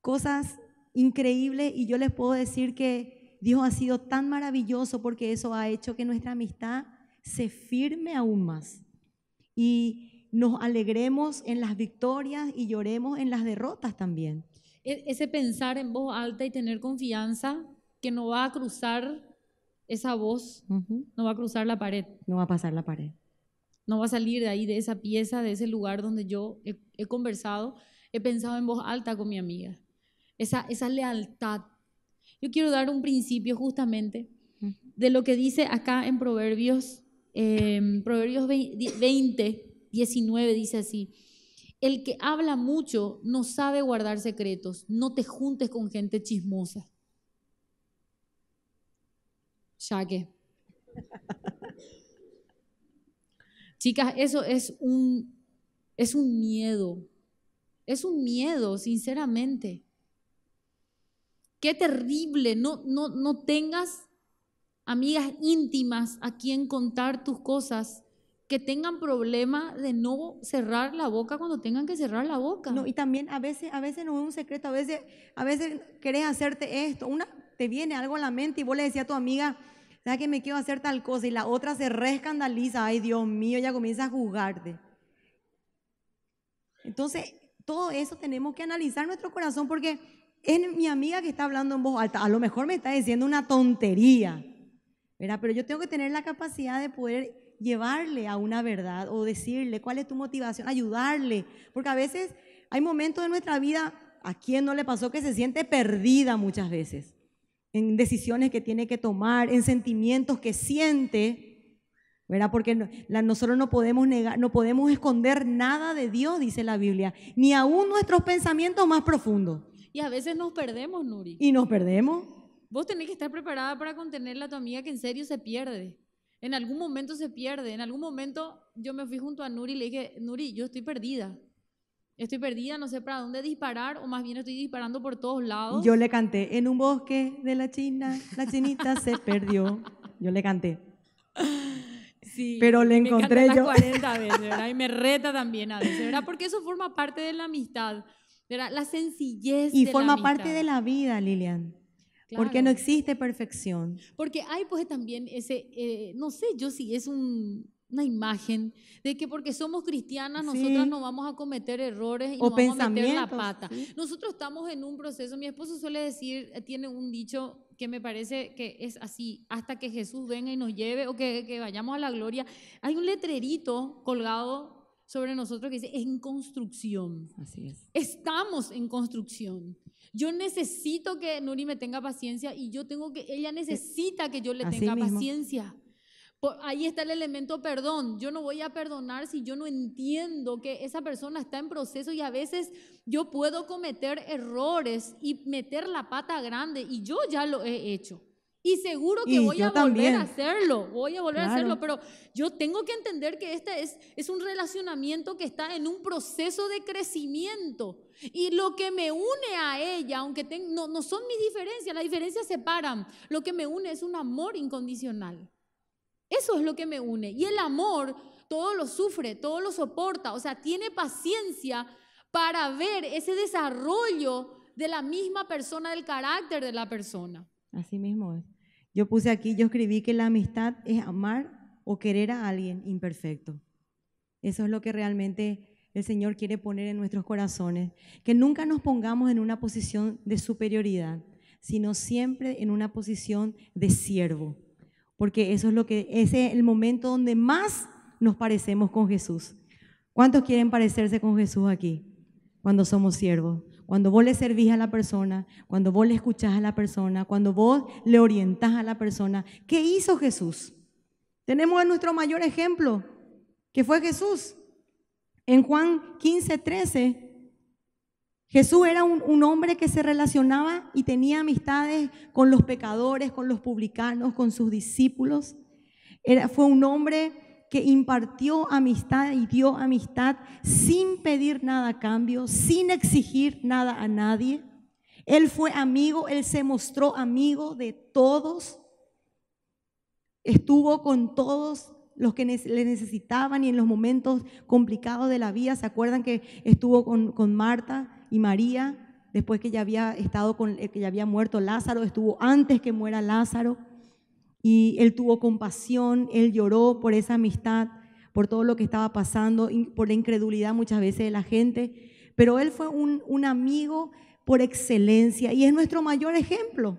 cosas increíbles y yo les puedo decir que Dios ha sido tan maravilloso porque eso ha hecho que nuestra amistad se firme aún más y nos alegremos en las victorias y lloremos en las derrotas también. E-, ese pensar en voz alta y tener confianza que no va a cruzar esa voz no va a cruzar la pared. No va a pasar la pared. No va a salir de ahí, de esa pieza, de ese lugar donde yo he, conversado, he pensado en voz alta con mi amiga. Esa, esa lealtad. Yo quiero dar un principio justamente de lo que dice acá en Proverbios, em, Proverbios 20, 19, dice así. El que habla mucho no sabe guardar secretos. No te juntes con gente chismosa. Chicas, eso es un, es un miedo. Es un miedo, sinceramente. Qué terrible. No, no, no tengas amigas íntimas a quien contar tus cosas que tengan problema de no cerrar la boca cuando tengan que cerrar la boca. No, y también a veces, a veces no es un secreto, a veces, a veces querés hacerte esto. Una, viene algo a la mente y vos le decías a tu amiga, ¿sabes que me quiero hacer tal cosa? Y la otra se reescandaliza, ay Dios mío, ya comienza a juzgarte. Entonces, todo eso tenemos que analizar nuestro corazón porque es mi amiga que está hablando en voz alta. A lo mejor me está diciendo una tontería, ¿verdad? Pero yo tengo que tener la capacidad de poder llevarle a una verdad o decirle cuál es tu motivación, ayudarle. Porque a veces hay momentos de nuestra vida, ¿a quien no le pasó que se siente perdida muchas veces? en decisiones que tiene que tomar, en sentimientos que siente, ¿verdad? Porque nosotros no podemos negar, no podemos esconder nada de Dios, dice la Biblia, ni aún nuestros pensamientos más profundos. Y a veces nos perdemos, Nuri. Y nos perdemos. Vos tenés que estar preparada para contener a tu amiga que en serio se pierde. En algún momento se pierde. En algún momento yo me fui junto a Nuri y le dije, Nuri, yo estoy perdida. Estoy perdida, no sé para dónde disparar, o más bien estoy disparando por todos lados. Yo le canté, en un bosque de la China, la chinita se perdió. Yo le canté. Sí, pero le encontré me yo. 40 veces, ¿verdad? Y me reta también a veces, ¿verdad? Porque eso forma parte de la amistad, ¿verdad? La sencillez. Y forma parte de la vida, Lilian. Porque no existe perfección. Porque hay pues también ese, eh, no sé yo si es un, una imagen de que porque somos cristianas nosotras no vamos a cometer errores o nos vamos meter la pata. Nosotros estamos en un proceso, mi esposo suele decir, eh, tiene un dicho que me parece que es así, hasta que Jesús venga y nos lleve o que, vayamos a la gloria. Hay un letrerito colgado sobre nosotros que dice en construcción. Así es. Estamos en construcción. Yo necesito que Nuri me tenga paciencia y yo tengo que, ella necesita que yo le tenga mismo. paciencia ahí está el elemento perdón. Yo no voy a perdonar si yo no entiendo que esa persona está en proceso y a veces yo puedo cometer errores y meter la pata grande y yo ya lo he hecho. Y seguro que voy a volver a hacerlo, voy a volver a hacerlo, pero yo tengo que entender que este es, es un relacionamiento que está en un proceso de crecimiento. Y lo que me une a ella, aunque no, no son mis diferencias, las diferencias separan, lo que me une es un amor incondicional. Eso es lo que me une. Y el amor todo lo sufre, todo lo soporta, o sea, tiene paciencia para ver ese desarrollo de la misma persona, del carácter de la persona. Así mismo es. Yo puse aquí, yo escribí que la amistad es amar o querer a alguien imperfecto. Eso es lo que realmente el Señor quiere poner en nuestros corazones. Que nunca nos pongamos en una posición de superioridad, sino siempre en una posición de siervo porque eso es lo que ese es el momento donde más nos parecemos con Jesús. ¿Cuántos quieren parecerse con Jesús aquí? Cuando somos siervos, cuando vos le servís a la persona, cuando vos le escuchás a la persona, cuando vos le orientás a la persona. ¿Qué hizo Jesús? Tenemos a nuestro mayor ejemplo, que fue Jesús. En Juan 15, 13, Jesús era un, hombre que se relacionaba y tenía amistades con los pecadores, con los publicanos, con sus discípulos. Era, fue un hombre que impartió amistad y dio amistad sin pedir nada a cambio, sin exigir nada a nadie. Él fue amigo, él se mostró amigo de todos. Estuvo con todos los que le necesitaban y en los momentos complicados de la vida. ¿Se acuerdan que estuvo con, con Marta? y María, después que ya había estado con, eh, que ya había muerto Lázaro, estuvo antes que muera Lázaro y él tuvo compasión, él lloró por esa amistad, por todo lo que estaba pasando, por la incredulidad muchas veces de la gente, pero él fue un, amigo por excelencia y es nuestro mayor ejemplo.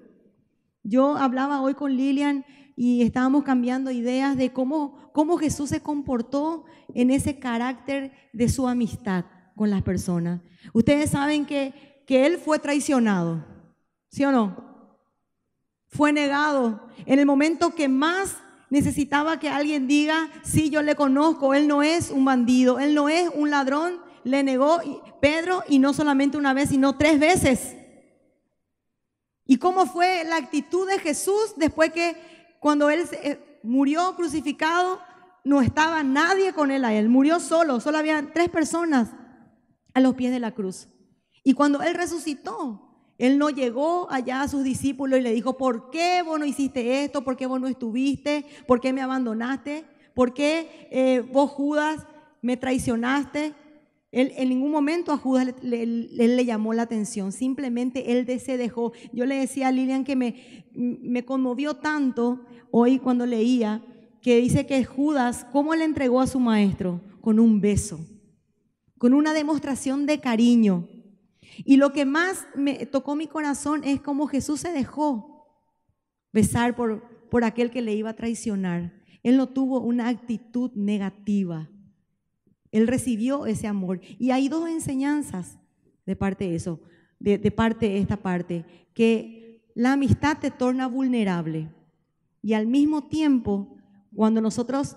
Yo hablaba hoy con Lilian y estábamos cambiando ideas de cómo, cómo Jesús se comportó en ese carácter de su amistad con las personas. Ustedes saben que, que Él fue traicionado, ¿sí o no? Fue negado. En el momento que más necesitaba que alguien diga, sí, yo le conozco, Él no es un bandido, Él no es un ladrón, le negó Pedro y no solamente una vez, sino tres veces. ¿Y cómo fue la actitud de Jesús después que cuando Él eh, murió crucificado, no estaba nadie con Él a Él? Murió solo, solo había tres personas a los pies de la cruz. Y cuando Él resucitó, Él no llegó allá a sus discípulos y le dijo, ¿por qué vos no hiciste esto? ¿Por qué vos no estuviste? ¿Por qué me abandonaste? ¿Por qué eh, vos, Judas, me traicionaste? Él, en ningún momento a Judas le, le, llamó la atención, simplemente él se dejó. Yo le decía a Lilian que me, me conmovió tanto hoy cuando leía que dice que Judas, ¿cómo le entregó a su maestro? Con un beso con una demostración de cariño. Y lo que más me tocó mi corazón es cómo Jesús se dejó besar por, por aquel que le iba a traicionar. Él no tuvo una actitud negativa. Él recibió ese amor. Y hay dos enseñanzas de parte de eso, de, de parte de esta parte, que la amistad te torna vulnerable. Y al mismo tiempo, cuando nosotros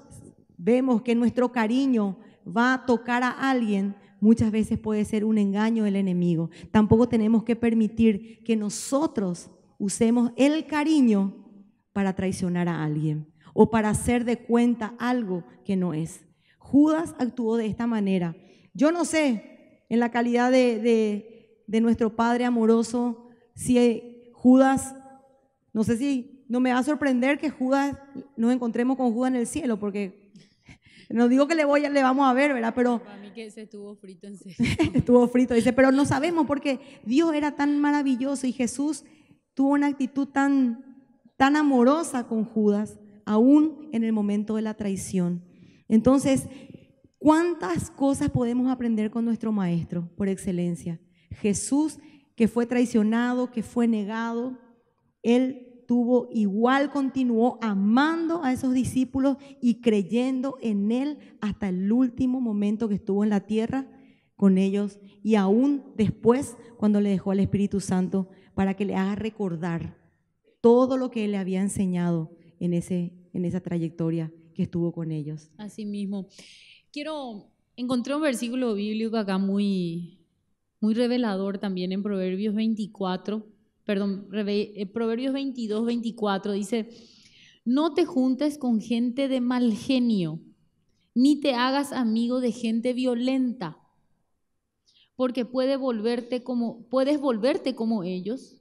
vemos que nuestro cariño va a tocar a alguien, muchas veces puede ser un engaño del enemigo. Tampoco tenemos que permitir que nosotros usemos el cariño para traicionar a alguien o para hacer de cuenta algo que no es. Judas actuó de esta manera. Yo no sé, en la calidad de, nuestro Padre amoroso, si Judas, no sé si, no me va a sorprender que Judas, nos encontremos con Judas en el cielo, porque no digo que le, voy, le vamos a ver, ¿verdad? Pero... Para mí que se estuvo frito en serio. estuvo frito, dice, pero no sabemos porque Dios era tan maravilloso y Jesús tuvo una actitud tan, tan amorosa con Judas, aún en el momento de la traición. Entonces, ¿cuántas cosas podemos aprender con nuestro Maestro por excelencia? Jesús, que fue traicionado, que fue negado, Él igual, continuó amando a esos discípulos y creyendo en Él hasta el último momento que estuvo en la tierra con ellos y aún después cuando le dejó al Espíritu Santo para que le haga recordar todo lo que Él le había enseñado en, ese, en esa trayectoria que estuvo con ellos. Así mismo. Quiero, encontré un versículo bíblico acá muy, muy revelador también en Proverbios 24 perdón, eh, Proverbios 22, 24 dice, no te juntes con gente de mal genio, ni te hagas amigo de gente violenta, porque volverte como, puedes volverte como ellos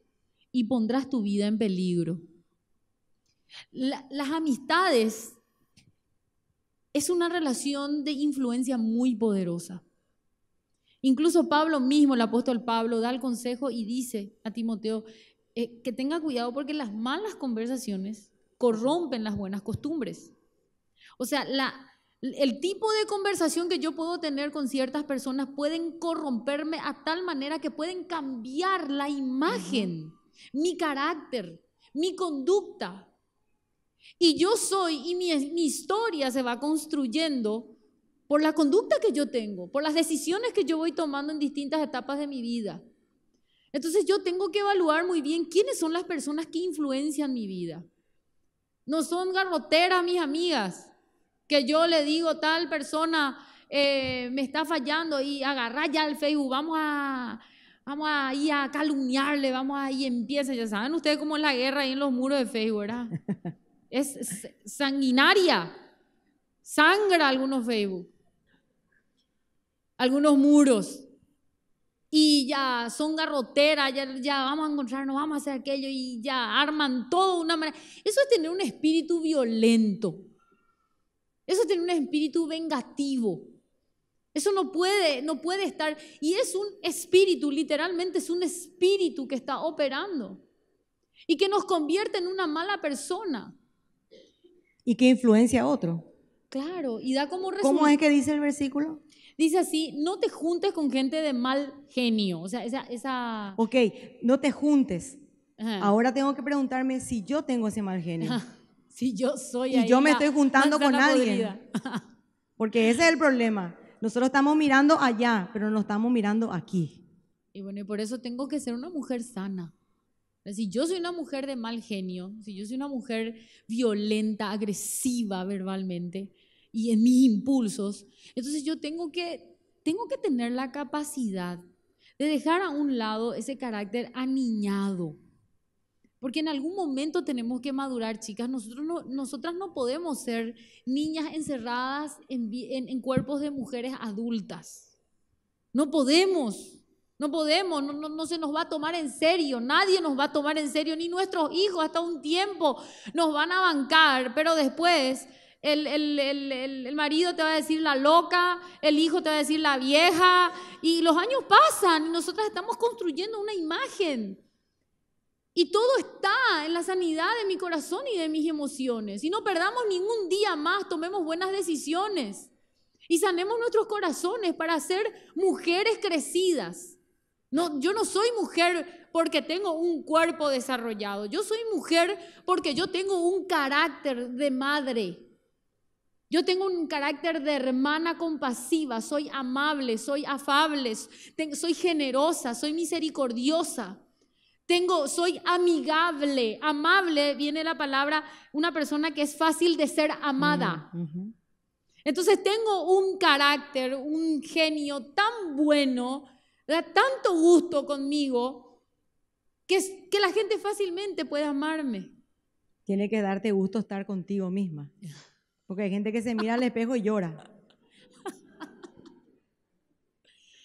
y pondrás tu vida en peligro. las amistades es una relación de influencia muy poderosa. Incluso Pablo mismo, el apóstol Pablo, da el consejo y dice a Timoteo eh, que tenga cuidado porque las malas conversaciones corrompen las buenas costumbres. O sea, la, el tipo de conversación que yo puedo tener con ciertas personas pueden corromperme a tal manera que pueden cambiar la imagen, mi carácter, mi conducta. Y yo soy y mi historia se va construyendo por la conducta que yo tengo, por las decisiones que yo voy tomando en distintas etapas de mi vida. Entonces yo tengo que evaluar muy bien quiénes son las personas que influencian mi vida. No son garroteras mis amigas, que yo le digo tal persona eh, me está fallando y agarra ya el Facebook, vamos a, vamos a ir a calumniarle, vamos a ir, empieza, ya saben ustedes cómo es la guerra ahí en los muros de Facebook, ¿verdad? Es sanguinaria, sangra algunos Facebook algunos muros. Y ya son garroteras, ya, vamos a encontrarnos, vamos a hacer aquello y ya arman todo una manera. Eso es tener un espíritu violento. Eso es tener un espíritu vengativo. Eso no puede, no puede estar. Y es un espíritu, literalmente es un espíritu que está operando y que nos convierte en una mala persona. Y que influencia a otro. Claro, y da como resultado. ¿Cómo es que dice el versículo? Dice así, no te juntes con gente de mal genio. O sea, esa... Ok, no te juntes. Ahora tengo que preguntarme si yo tengo ese mal genio. Si yo soy... Si yo me estoy juntando con alguien. Porque ese es el problema. Nosotros estamos mirando allá, pero no estamos mirando aquí. Y bueno, y por eso tengo que ser una mujer sana. Si yo soy una mujer de mal genio, si yo soy una mujer violenta, agresiva verbalmente, y en mis impulsos. Entonces yo tengo que, tengo que tener la capacidad de dejar a un lado ese carácter aniñado. Porque en algún momento tenemos que madurar, chicas. Nosotros no, nosotras no podemos ser niñas encerradas en, cuerpos de mujeres adultas. No podemos, no podemos, no, se nos va a tomar en serio, nadie nos va a tomar en serio, ni nuestros hijos hasta un tiempo nos van a bancar, pero después el, marido te va a decir la loca, el hijo te va a decir la vieja, y los años pasan y nosotras estamos construyendo una imagen. Y todo está en la sanidad de mi corazón y de mis emociones. Y no perdamos ningún día más, tomemos buenas decisiones y sanemos nuestros corazones para ser mujeres crecidas. No, yo no soy mujer porque tengo un cuerpo desarrollado. Yo soy mujer porque yo tengo un carácter de madre. Yo tengo un carácter de hermana compasiva, soy amable, soy afable, soy generosa, soy misericordiosa. Tengo, soy amigable, amable viene la palabra, una persona que es fácil de ser amada. Mm, Entonces tengo un carácter, un genio tan bueno, da tanto gusto conmigo, que, que la gente fácilmente puede amarme. Tiene que darte gusto estar contigo misma. Porque hay gente que se mira al espejo y llora.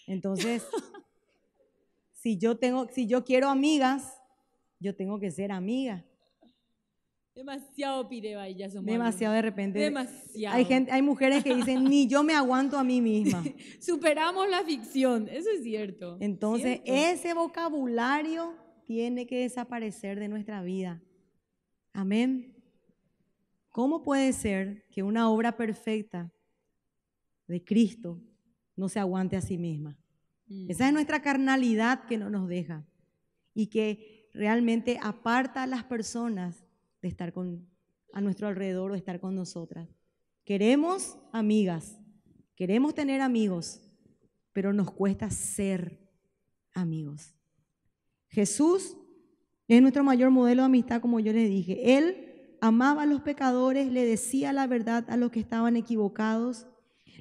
Entonces, si yo tengo, si yo quiero amigas, yo tengo que ser amiga. Demasiado pireba y ya Demasiado de repente. Demasiado. Hay, gente, hay mujeres que dicen, ni yo me aguanto a mí misma. Superamos la ficción, eso es cierto. Entonces, ese vocabulario tiene que desaparecer de nuestra vida. Amén. ¿Cómo puede ser que una obra perfecta de Cristo no se aguante a sí misma? Mm. Esa es nuestra carnalidad que no nos deja y que realmente aparta a las personas de estar con, a nuestro alrededor o de estar con nosotras. Queremos amigas, queremos tener amigos, pero nos cuesta ser amigos. Jesús es nuestro mayor modelo de amistad, como yo le dije. Él amaba a los pecadores, le decía la verdad a los que estaban equivocados,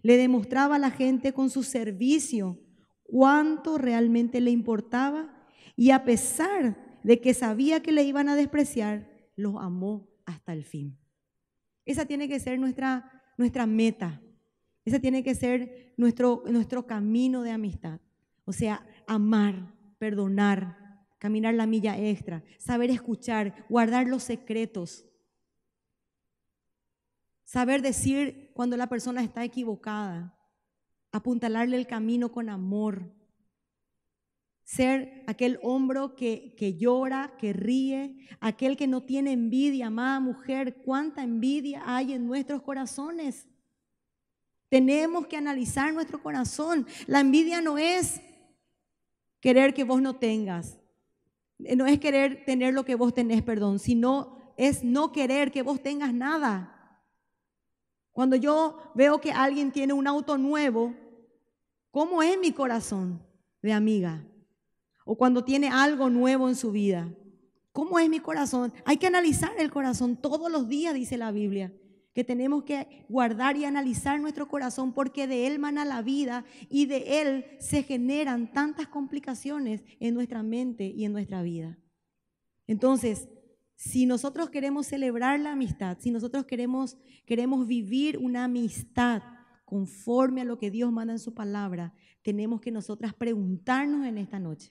le demostraba a la gente con su servicio cuánto realmente le importaba y a pesar de que sabía que le iban a despreciar, los amó hasta el fin. Esa tiene que ser nuestra, nuestra meta, esa tiene que ser nuestro, nuestro camino de amistad. O sea, amar, perdonar, caminar la milla extra, saber escuchar, guardar los secretos, saber decir cuando la persona está equivocada, apuntalarle el camino con amor, ser aquel hombro que, que, llora, que ríe, aquel que no tiene envidia, amada mujer, cuánta envidia hay en nuestros corazones. Tenemos que analizar nuestro corazón. La envidia no es querer que vos no tengas, no es querer tener lo que vos tenés, perdón, sino es no querer que vos tengas nada. Cuando yo veo que alguien tiene un auto nuevo, ¿cómo es mi corazón de amiga? O cuando tiene algo nuevo en su vida, ¿cómo es mi corazón? Hay que analizar el corazón todos los días, dice la Biblia, que tenemos que guardar y analizar nuestro corazón porque de él mana la vida y de él se generan tantas complicaciones en nuestra mente y en nuestra vida. Entonces, si nosotros queremos celebrar la amistad, si nosotros queremos, queremos vivir una amistad conforme a lo que Dios manda en su palabra, tenemos que nosotras preguntarnos en esta noche,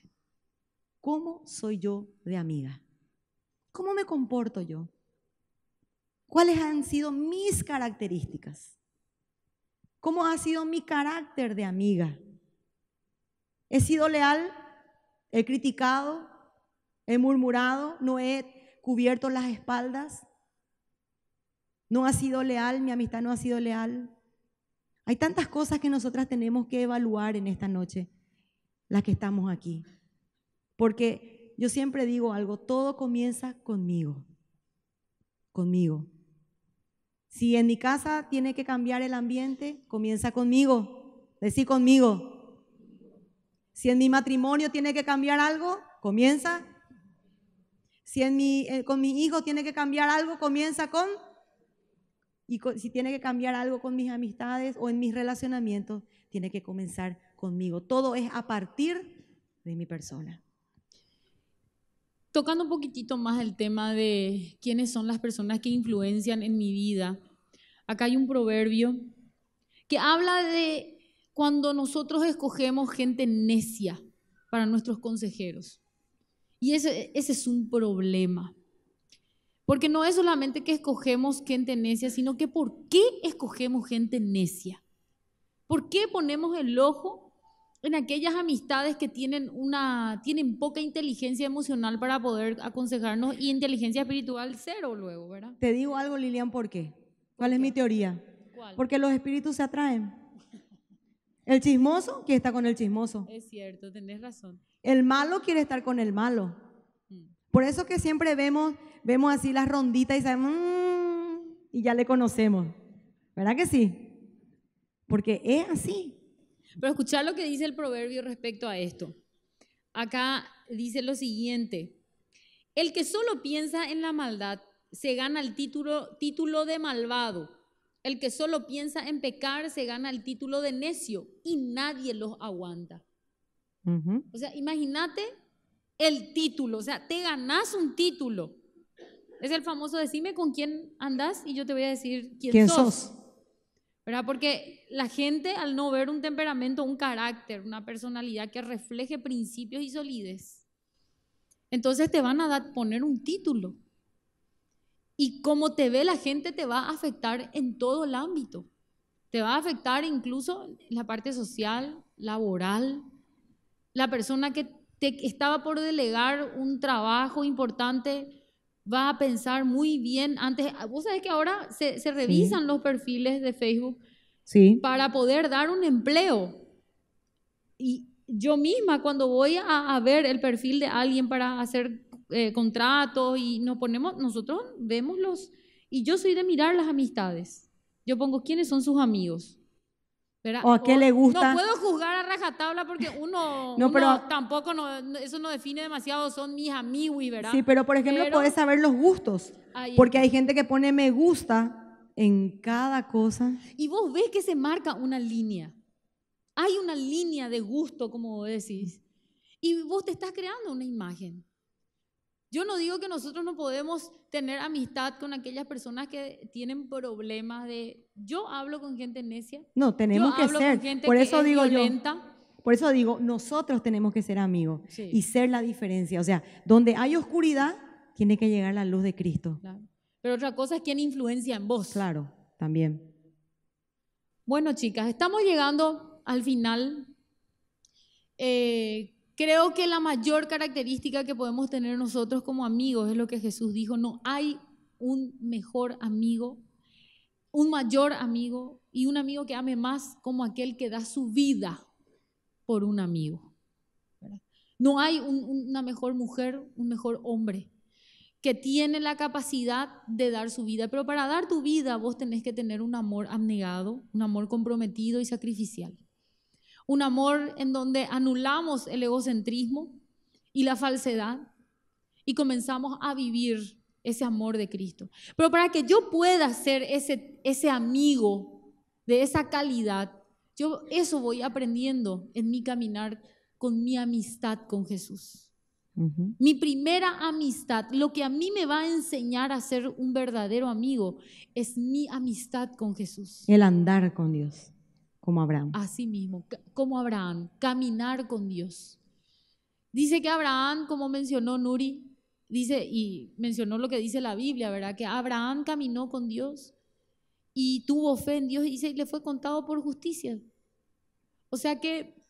¿cómo soy yo de amiga? ¿Cómo me comporto yo? ¿Cuáles han sido mis características? ¿Cómo ha sido mi carácter de amiga? ¿He sido leal? ¿He criticado? ¿He murmurado? ¿No he cubierto las espaldas. No ha sido leal, mi amistad no ha sido leal. Hay tantas cosas que nosotras tenemos que evaluar en esta noche, las que estamos aquí. Porque yo siempre digo algo, todo comienza conmigo, conmigo. Si en mi casa tiene que cambiar el ambiente, comienza conmigo, decí conmigo. Si en mi matrimonio tiene que cambiar algo, comienza si eh, con mi hijo tiene que cambiar algo, comienza con... Y si tiene que cambiar algo con mis amistades o en mis relacionamientos, tiene que comenzar conmigo. Todo es a partir de mi persona. Tocando un poquitito más el tema de quiénes son las personas que influencian en mi vida, acá hay un proverbio que habla de cuando nosotros escogemos gente necia para nuestros consejeros. Y ese, es un problema. Porque no es solamente que escogemos gente necia, sino que por qué escogemos gente necia. ¿Por qué ponemos el ojo en aquellas amistades que tienen, una, tienen poca inteligencia emocional para poder aconsejarnos y inteligencia espiritual cero luego, ¿verdad? Te digo algo, Lilian, ¿por qué? ¿Cuál es mi teoría? Porque los espíritus se atraen. El chismoso, que está con el chismoso? Es cierto, tenés razón. El malo quiere estar con el malo. Mm. Por eso que siempre vemos, vemos así las ronditas y mm", y ya le conocemos. ¿Verdad que sí? Porque es así. Pero escuchar lo que dice el proverbio respecto a esto. Acá dice lo siguiente. El que solo piensa en la maldad se gana el título, título de malvado. El que solo piensa en pecar se gana el título de necio y nadie los aguanta. O sea, imagínate el título, o sea, te ganás un título. Es el famoso decime con quién andas y yo te voy a decir quién, ¿Quién sos. ¿Verdad? Porque la gente al no ver un temperamento, un carácter, una personalidad que refleje principios y solidez, entonces te van a dar, poner un título. Y como te ve la gente te va a afectar en todo el ámbito. Te va a afectar incluso la parte social, laboral, la persona que te estaba por delegar un trabajo importante va a pensar muy bien antes. Ah, vos sabés que ahora se, revisan los perfiles de Facebook sí. para poder dar un empleo. Y yo misma, cuando voy a, ver el perfil de alguien para hacer eh, contratos y nos ponemos, nosotros vemos los. Y yo soy de mirar las amistades. Yo pongo quiénes son sus amigos. ¿O a qué le gusta? No puedo juzgar a rajatabla porque uno, no, pero, tampoco, eso no define demasiado, son mis amigos, ¿verdad? Sí, pero por ejemplo, pero, saber los gustos. Porque eh. hay gente que pone me gusta en cada cosa. Y vos ves que se marca una línea. Hay una línea de gusto, como decís. Y vos te estás creando una imagen. Yo no digo que nosotros no podemos tener amistad con aquellas personas que tienen problemas de... Yo hablo con gente necia. No, tenemos que ser. Por eso digo Yo. Por eso digo, nosotros tenemos que ser amigos y ser la diferencia. O sea, donde hay oscuridad, tiene que llegar la luz de Cristo. Pero otra cosa es quién influencia en vos. Claro, también. Bueno, chicas, estamos llegando al final. Eh, Creo que la mayor característica que podemos tener nosotros como amigos es lo que Jesús dijo, no hay un mejor amigo, un mayor amigo y un amigo que ame más como aquel que da su vida por un amigo. No hay una mejor mujer, un mejor hombre que tiene la capacidad de dar su vida. Pero para dar tu vida vos tenés que tener un amor abnegado, un amor comprometido y sacrificial un amor en donde anulamos el egocentrismo y la falsedad y comenzamos a vivir ese amor de Cristo. Pero para que yo pueda ser ese, ese amigo de esa calidad, yo eso voy aprendiendo en mi caminar con mi amistad con Jesús. Mi primera amistad, lo que a mí me va a enseñar a ser un verdadero amigo, es mi amistad con Jesús. El andar con Dios como Abraham. Así mismo, como Abraham, caminar con Dios. Dice que Abraham, como mencionó Nuri, dice, y mencionó lo que dice la Biblia, ¿verdad? Que Abraham caminó con Dios y tuvo fe en Dios y le fue contado por justicia. O sea que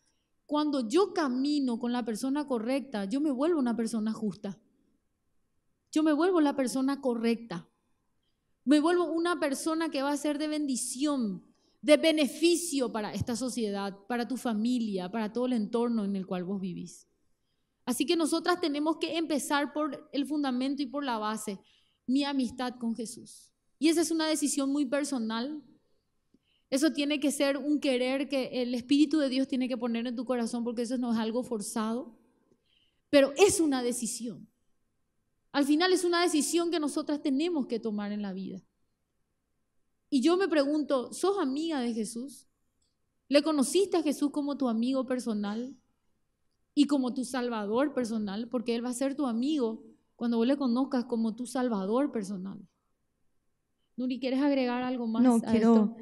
cuando yo camino con la persona correcta, yo me vuelvo una persona justa. Yo me vuelvo la persona correcta. Me vuelvo una persona que va a ser de bendición de beneficio para esta sociedad, para tu familia, para todo el entorno en el cual vos vivís. Así que nosotras tenemos que empezar por el fundamento y por la base, mi amistad con Jesús. Y esa es una decisión muy personal. Eso tiene que ser un querer que el Espíritu de Dios tiene que poner en tu corazón porque eso no es algo forzado, pero es una decisión. Al final es una decisión que nosotras tenemos que tomar en la vida. Y yo me pregunto, ¿sos amiga de Jesús? ¿Le conociste a Jesús como tu amigo personal y como tu salvador personal? Porque Él va a ser tu amigo cuando vos le conozcas como tu salvador personal. Nuri, ¿quieres agregar algo más? No, quiero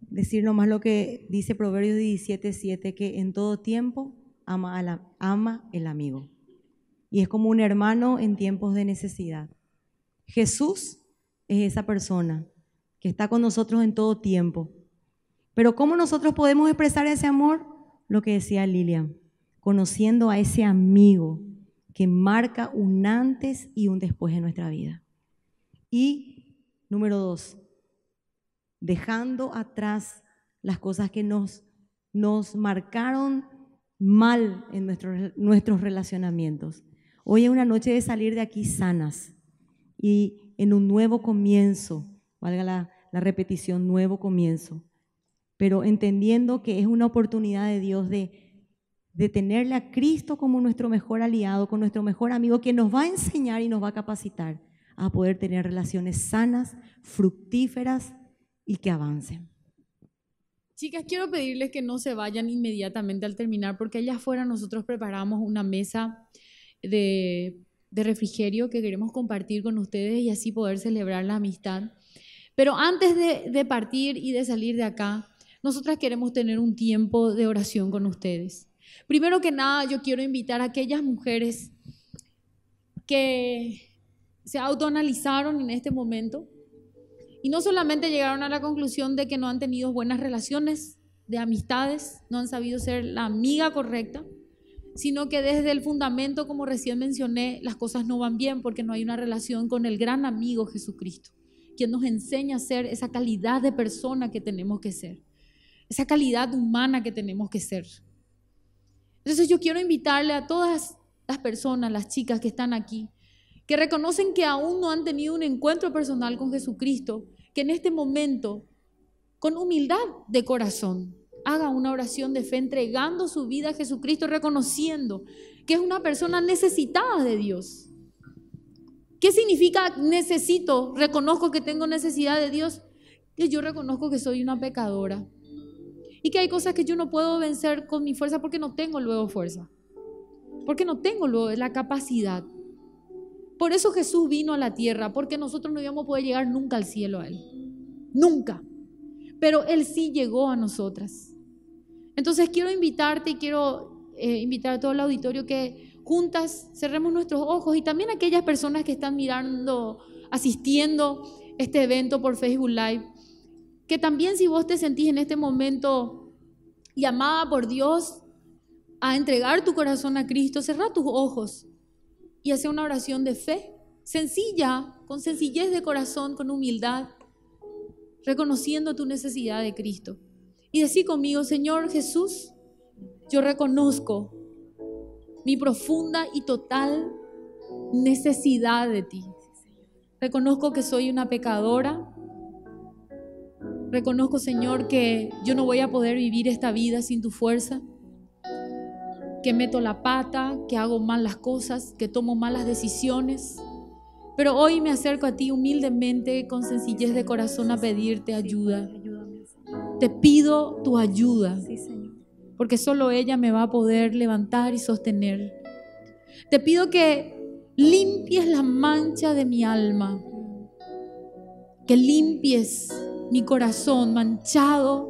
decir nomás lo que dice Proverbio 17.7, que en todo tiempo ama, a ama el amigo. Y es como un hermano en tiempos de necesidad. Jesús es esa persona que está con nosotros en todo tiempo. Pero ¿cómo nosotros podemos expresar ese amor? Lo que decía Lilian, conociendo a ese amigo que marca un antes y un después en nuestra vida. Y número dos, dejando atrás las cosas que nos, nos marcaron mal en nuestros, nuestros relacionamientos. Hoy es una noche de salir de aquí sanas y en un nuevo comienzo valga la, repetición, nuevo comienzo, pero entendiendo que es una oportunidad de Dios de, tenerle a Cristo como nuestro mejor aliado, con nuestro mejor amigo, que nos va a enseñar y nos va a capacitar a poder tener relaciones sanas, fructíferas y que avancen. Chicas, quiero pedirles que no se vayan inmediatamente al terminar, porque allá afuera nosotros preparamos una mesa de, de refrigerio que queremos compartir con ustedes y así poder celebrar la amistad. Pero antes de, partir y de salir de acá, nosotras queremos tener un tiempo de oración con ustedes. Primero que nada, yo quiero invitar a aquellas mujeres que se autoanalizaron en este momento y no solamente llegaron a la conclusión de que no han tenido buenas relaciones de amistades, no han sabido ser la amiga correcta, sino que desde el fundamento, como recién mencioné, las cosas no van bien porque no hay una relación con el gran amigo Jesucristo quien nos enseña a ser esa calidad de persona que tenemos que ser, esa calidad humana que tenemos que ser. Entonces yo quiero invitarle a todas las personas, las chicas que están aquí, que reconocen que aún no han tenido un encuentro personal con Jesucristo, que en este momento, con humildad de corazón, haga una oración de fe entregando su vida a Jesucristo, reconociendo que es una persona necesitada de Dios ¿Qué significa necesito? Reconozco que tengo necesidad de Dios. Que yo reconozco que soy una pecadora. Y que hay cosas que yo no puedo vencer con mi fuerza porque no tengo luego fuerza. Porque no tengo luego la capacidad. Por eso Jesús vino a la tierra, porque nosotros no íbamos a poder llegar nunca al cielo a Él. Nunca. Pero Él sí llegó a nosotras. Entonces quiero invitarte y quiero eh, invitar a todo el auditorio que juntas cerremos nuestros ojos y también aquellas personas que están mirando, asistiendo este evento por Facebook Live, que también si vos te sentís en este momento llamada por Dios a entregar tu corazón a Cristo, cerrá tus ojos y hace una oración de fe, sencilla, con sencillez de corazón, con humildad, reconociendo tu necesidad de Cristo. Y decir conmigo, Señor Jesús, yo reconozco mi profunda y total necesidad de ti. Reconozco que soy una pecadora. Reconozco, Señor, que yo no voy a poder vivir esta vida sin tu fuerza. Que meto la pata, que hago mal las cosas, que tomo malas decisiones. Pero hoy me acerco a ti humildemente, con sencillez de corazón, a pedirte ayuda. Te pido tu ayuda porque solo ella me va a poder levantar y sostener. Te pido que limpies la mancha de mi alma, que limpies mi corazón manchado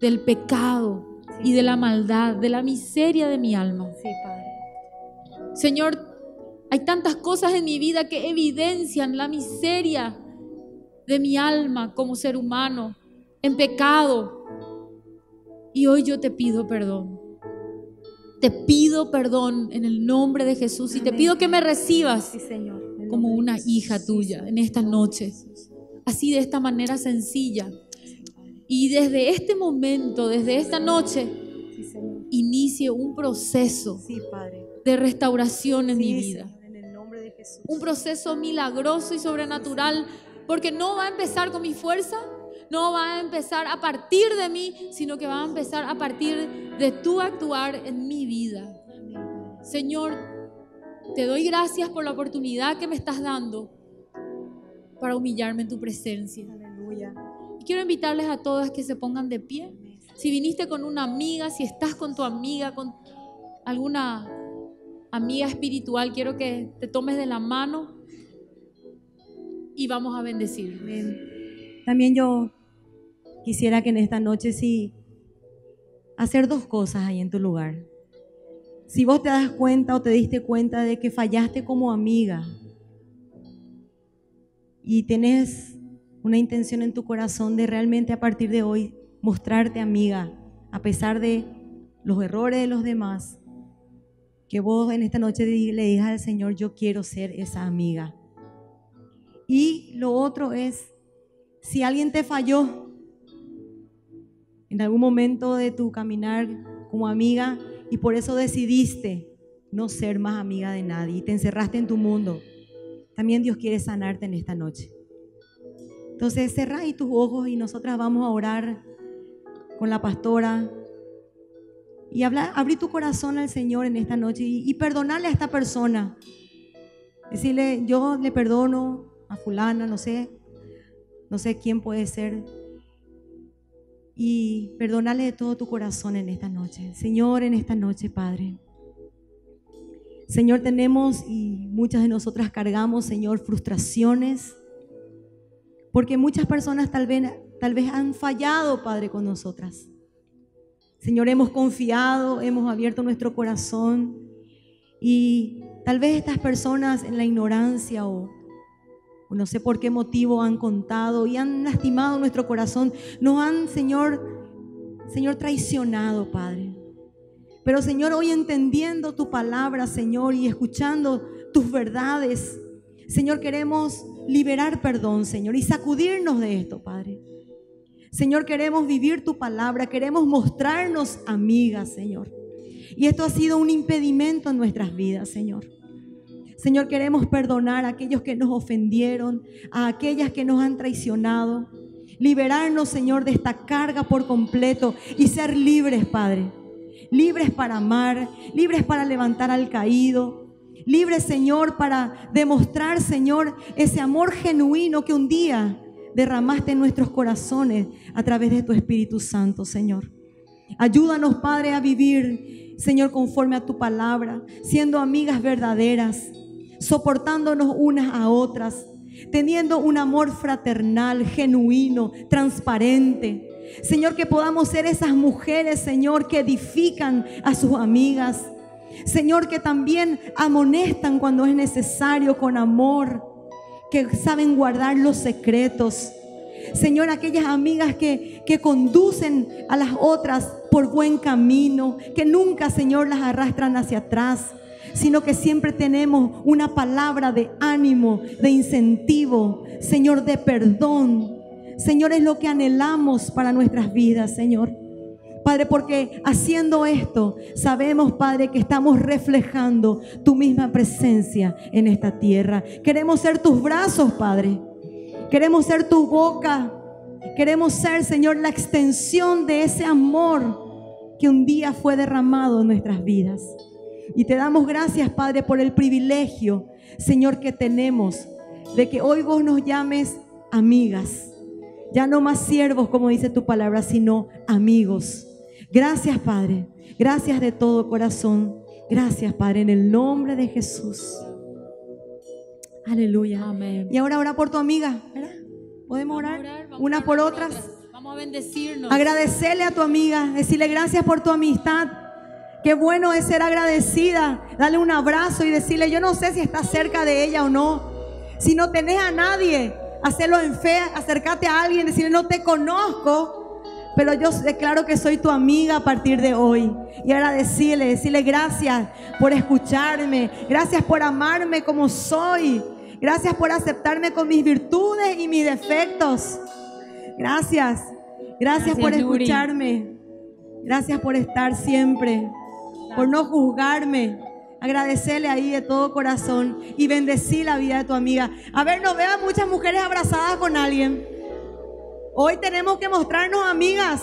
del pecado y de la maldad, de la miseria de mi alma. Sí, Padre. Señor, hay tantas cosas en mi vida que evidencian la miseria de mi alma como ser humano, en pecado, y hoy yo te pido perdón. Te pido perdón en el nombre de Jesús y te pido que me recibas como una hija tuya en esta noche. Así de esta manera sencilla. Y desde este momento, desde esta noche, inicie un proceso de restauración en mi vida. Un proceso milagroso y sobrenatural, porque no va a empezar con mi fuerza, no va a empezar a partir de mí, sino que va a empezar a partir de tú actuar en mi vida. Señor, te doy gracias por la oportunidad que me estás dando para humillarme en tu presencia. quiero invitarles a todas que se pongan de pie. Si viniste con una amiga, si estás con tu amiga, con alguna amiga espiritual, quiero que te tomes de la mano y vamos a bendecir. También yo Quisiera que en esta noche sí hacer dos cosas ahí en tu lugar. Si vos te das cuenta o te diste cuenta de que fallaste como amiga y tenés una intención en tu corazón de realmente a partir de hoy mostrarte amiga, a pesar de los errores de los demás, que vos en esta noche le digas al Señor, yo quiero ser esa amiga. Y lo otro es, si alguien te falló, en algún momento de tu caminar como amiga y por eso decidiste no ser más amiga de nadie y te encerraste en tu mundo. También Dios quiere sanarte en esta noche. Entonces cerrá ahí tus ojos y nosotras vamos a orar con la pastora y abrí tu corazón al Señor en esta noche y, y perdonarle a esta persona. Decirle, yo le perdono a fulana, no sé, no sé quién puede ser, y perdónale de todo tu corazón en esta noche. Señor, en esta noche, Padre. Señor, tenemos y muchas de nosotras cargamos, Señor, frustraciones, porque muchas personas tal vez, tal vez han fallado, Padre, con nosotras. Señor, hemos confiado, hemos abierto nuestro corazón y tal vez estas personas en la ignorancia o no sé por qué motivo han contado y han lastimado nuestro corazón, nos han, Señor, Señor, traicionado, Padre. Pero, Señor, hoy entendiendo tu palabra, Señor, y escuchando tus verdades, Señor, queremos liberar perdón, Señor, y sacudirnos de esto, Padre. Señor, queremos vivir tu palabra, queremos mostrarnos amigas, Señor. Y esto ha sido un impedimento en nuestras vidas, Señor. Señor, queremos perdonar a aquellos que nos ofendieron, a aquellas que nos han traicionado. Liberarnos, Señor, de esta carga por completo y ser libres, Padre. Libres para amar, libres para levantar al caído, libres, Señor, para demostrar, Señor, ese amor genuino que un día derramaste en nuestros corazones a través de tu Espíritu Santo, Señor. Ayúdanos, Padre, a vivir, Señor, conforme a tu palabra, siendo amigas verdaderas, soportándonos unas a otras, teniendo un amor fraternal, genuino, transparente. Señor, que podamos ser esas mujeres, Señor, que edifican a sus amigas. Señor, que también amonestan cuando es necesario con amor, que saben guardar los secretos. Señor, aquellas amigas que, que conducen a las otras por buen camino, que nunca, Señor, las arrastran hacia atrás sino que siempre tenemos una palabra de ánimo, de incentivo, Señor, de perdón. Señor, es lo que anhelamos para nuestras vidas, Señor. Padre, porque haciendo esto, sabemos, Padre, que estamos reflejando tu misma presencia en esta tierra. Queremos ser tus brazos, Padre. Queremos ser tu boca. Queremos ser, Señor, la extensión de ese amor que un día fue derramado en nuestras vidas. Y te damos gracias, Padre, por el privilegio, Señor, que tenemos de que hoy vos nos llames amigas. Ya no más siervos, como dice tu palabra, sino amigos. Gracias, Padre. Gracias de todo corazón. Gracias, Padre, en el nombre de Jesús. Aleluya. Amén. Y ahora ora por tu amiga, ¿verdad? ¿Podemos orar? Una por, otra. Vamos a bendecirnos. Agradecerle a tu amiga, decirle gracias por tu amistad. Qué bueno es ser agradecida, darle un abrazo y decirle, yo no sé si estás cerca de ella o no. Si no tenés a nadie, hacerlo en fe, acércate a alguien, decirle, no te conozco, pero yo declaro que soy tu amiga a partir de hoy. Y ahora decirle decirle gracias por escucharme, gracias por amarme como soy, gracias por aceptarme con mis virtudes y mis defectos. Gracias, gracias, por escucharme, gracias por estar siempre por no juzgarme. Agradecerle ahí de todo corazón y bendecir la vida de tu amiga. A ver, nos vean muchas mujeres abrazadas con alguien. Hoy tenemos que mostrarnos amigas.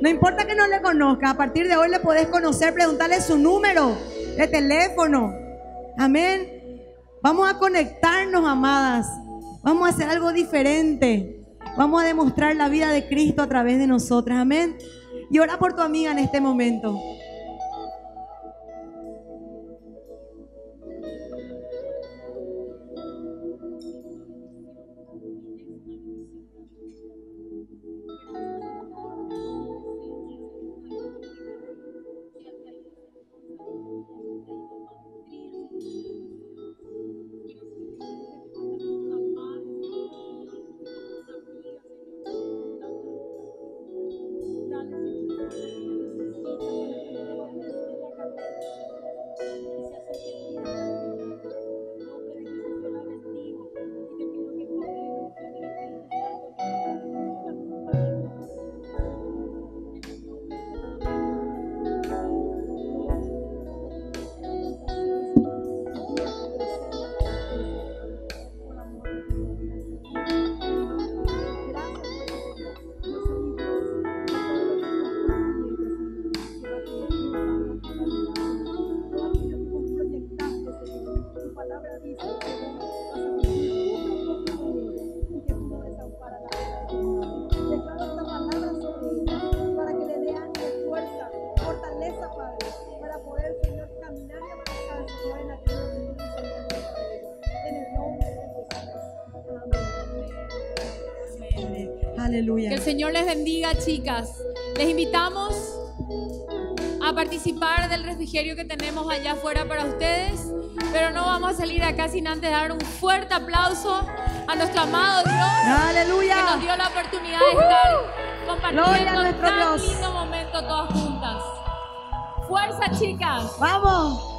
No importa que no le conozca, a partir de hoy le podés conocer, preguntarle su número de teléfono. Amén. Vamos a conectarnos, amadas. Vamos a hacer algo diferente. Vamos a demostrar la vida de Cristo a través de nosotras. Amén. Y ora por tu amiga en este momento. invitamos a participar del refrigerio que tenemos allá afuera para ustedes, pero no vamos a salir acá sin antes dar un fuerte aplauso a nuestro amado Dios, ¡Aleluya! que nos dio la oportunidad de estar uh-huh. compartiendo tan lindo momento todas juntas. Fuerza, chicas. Vamos.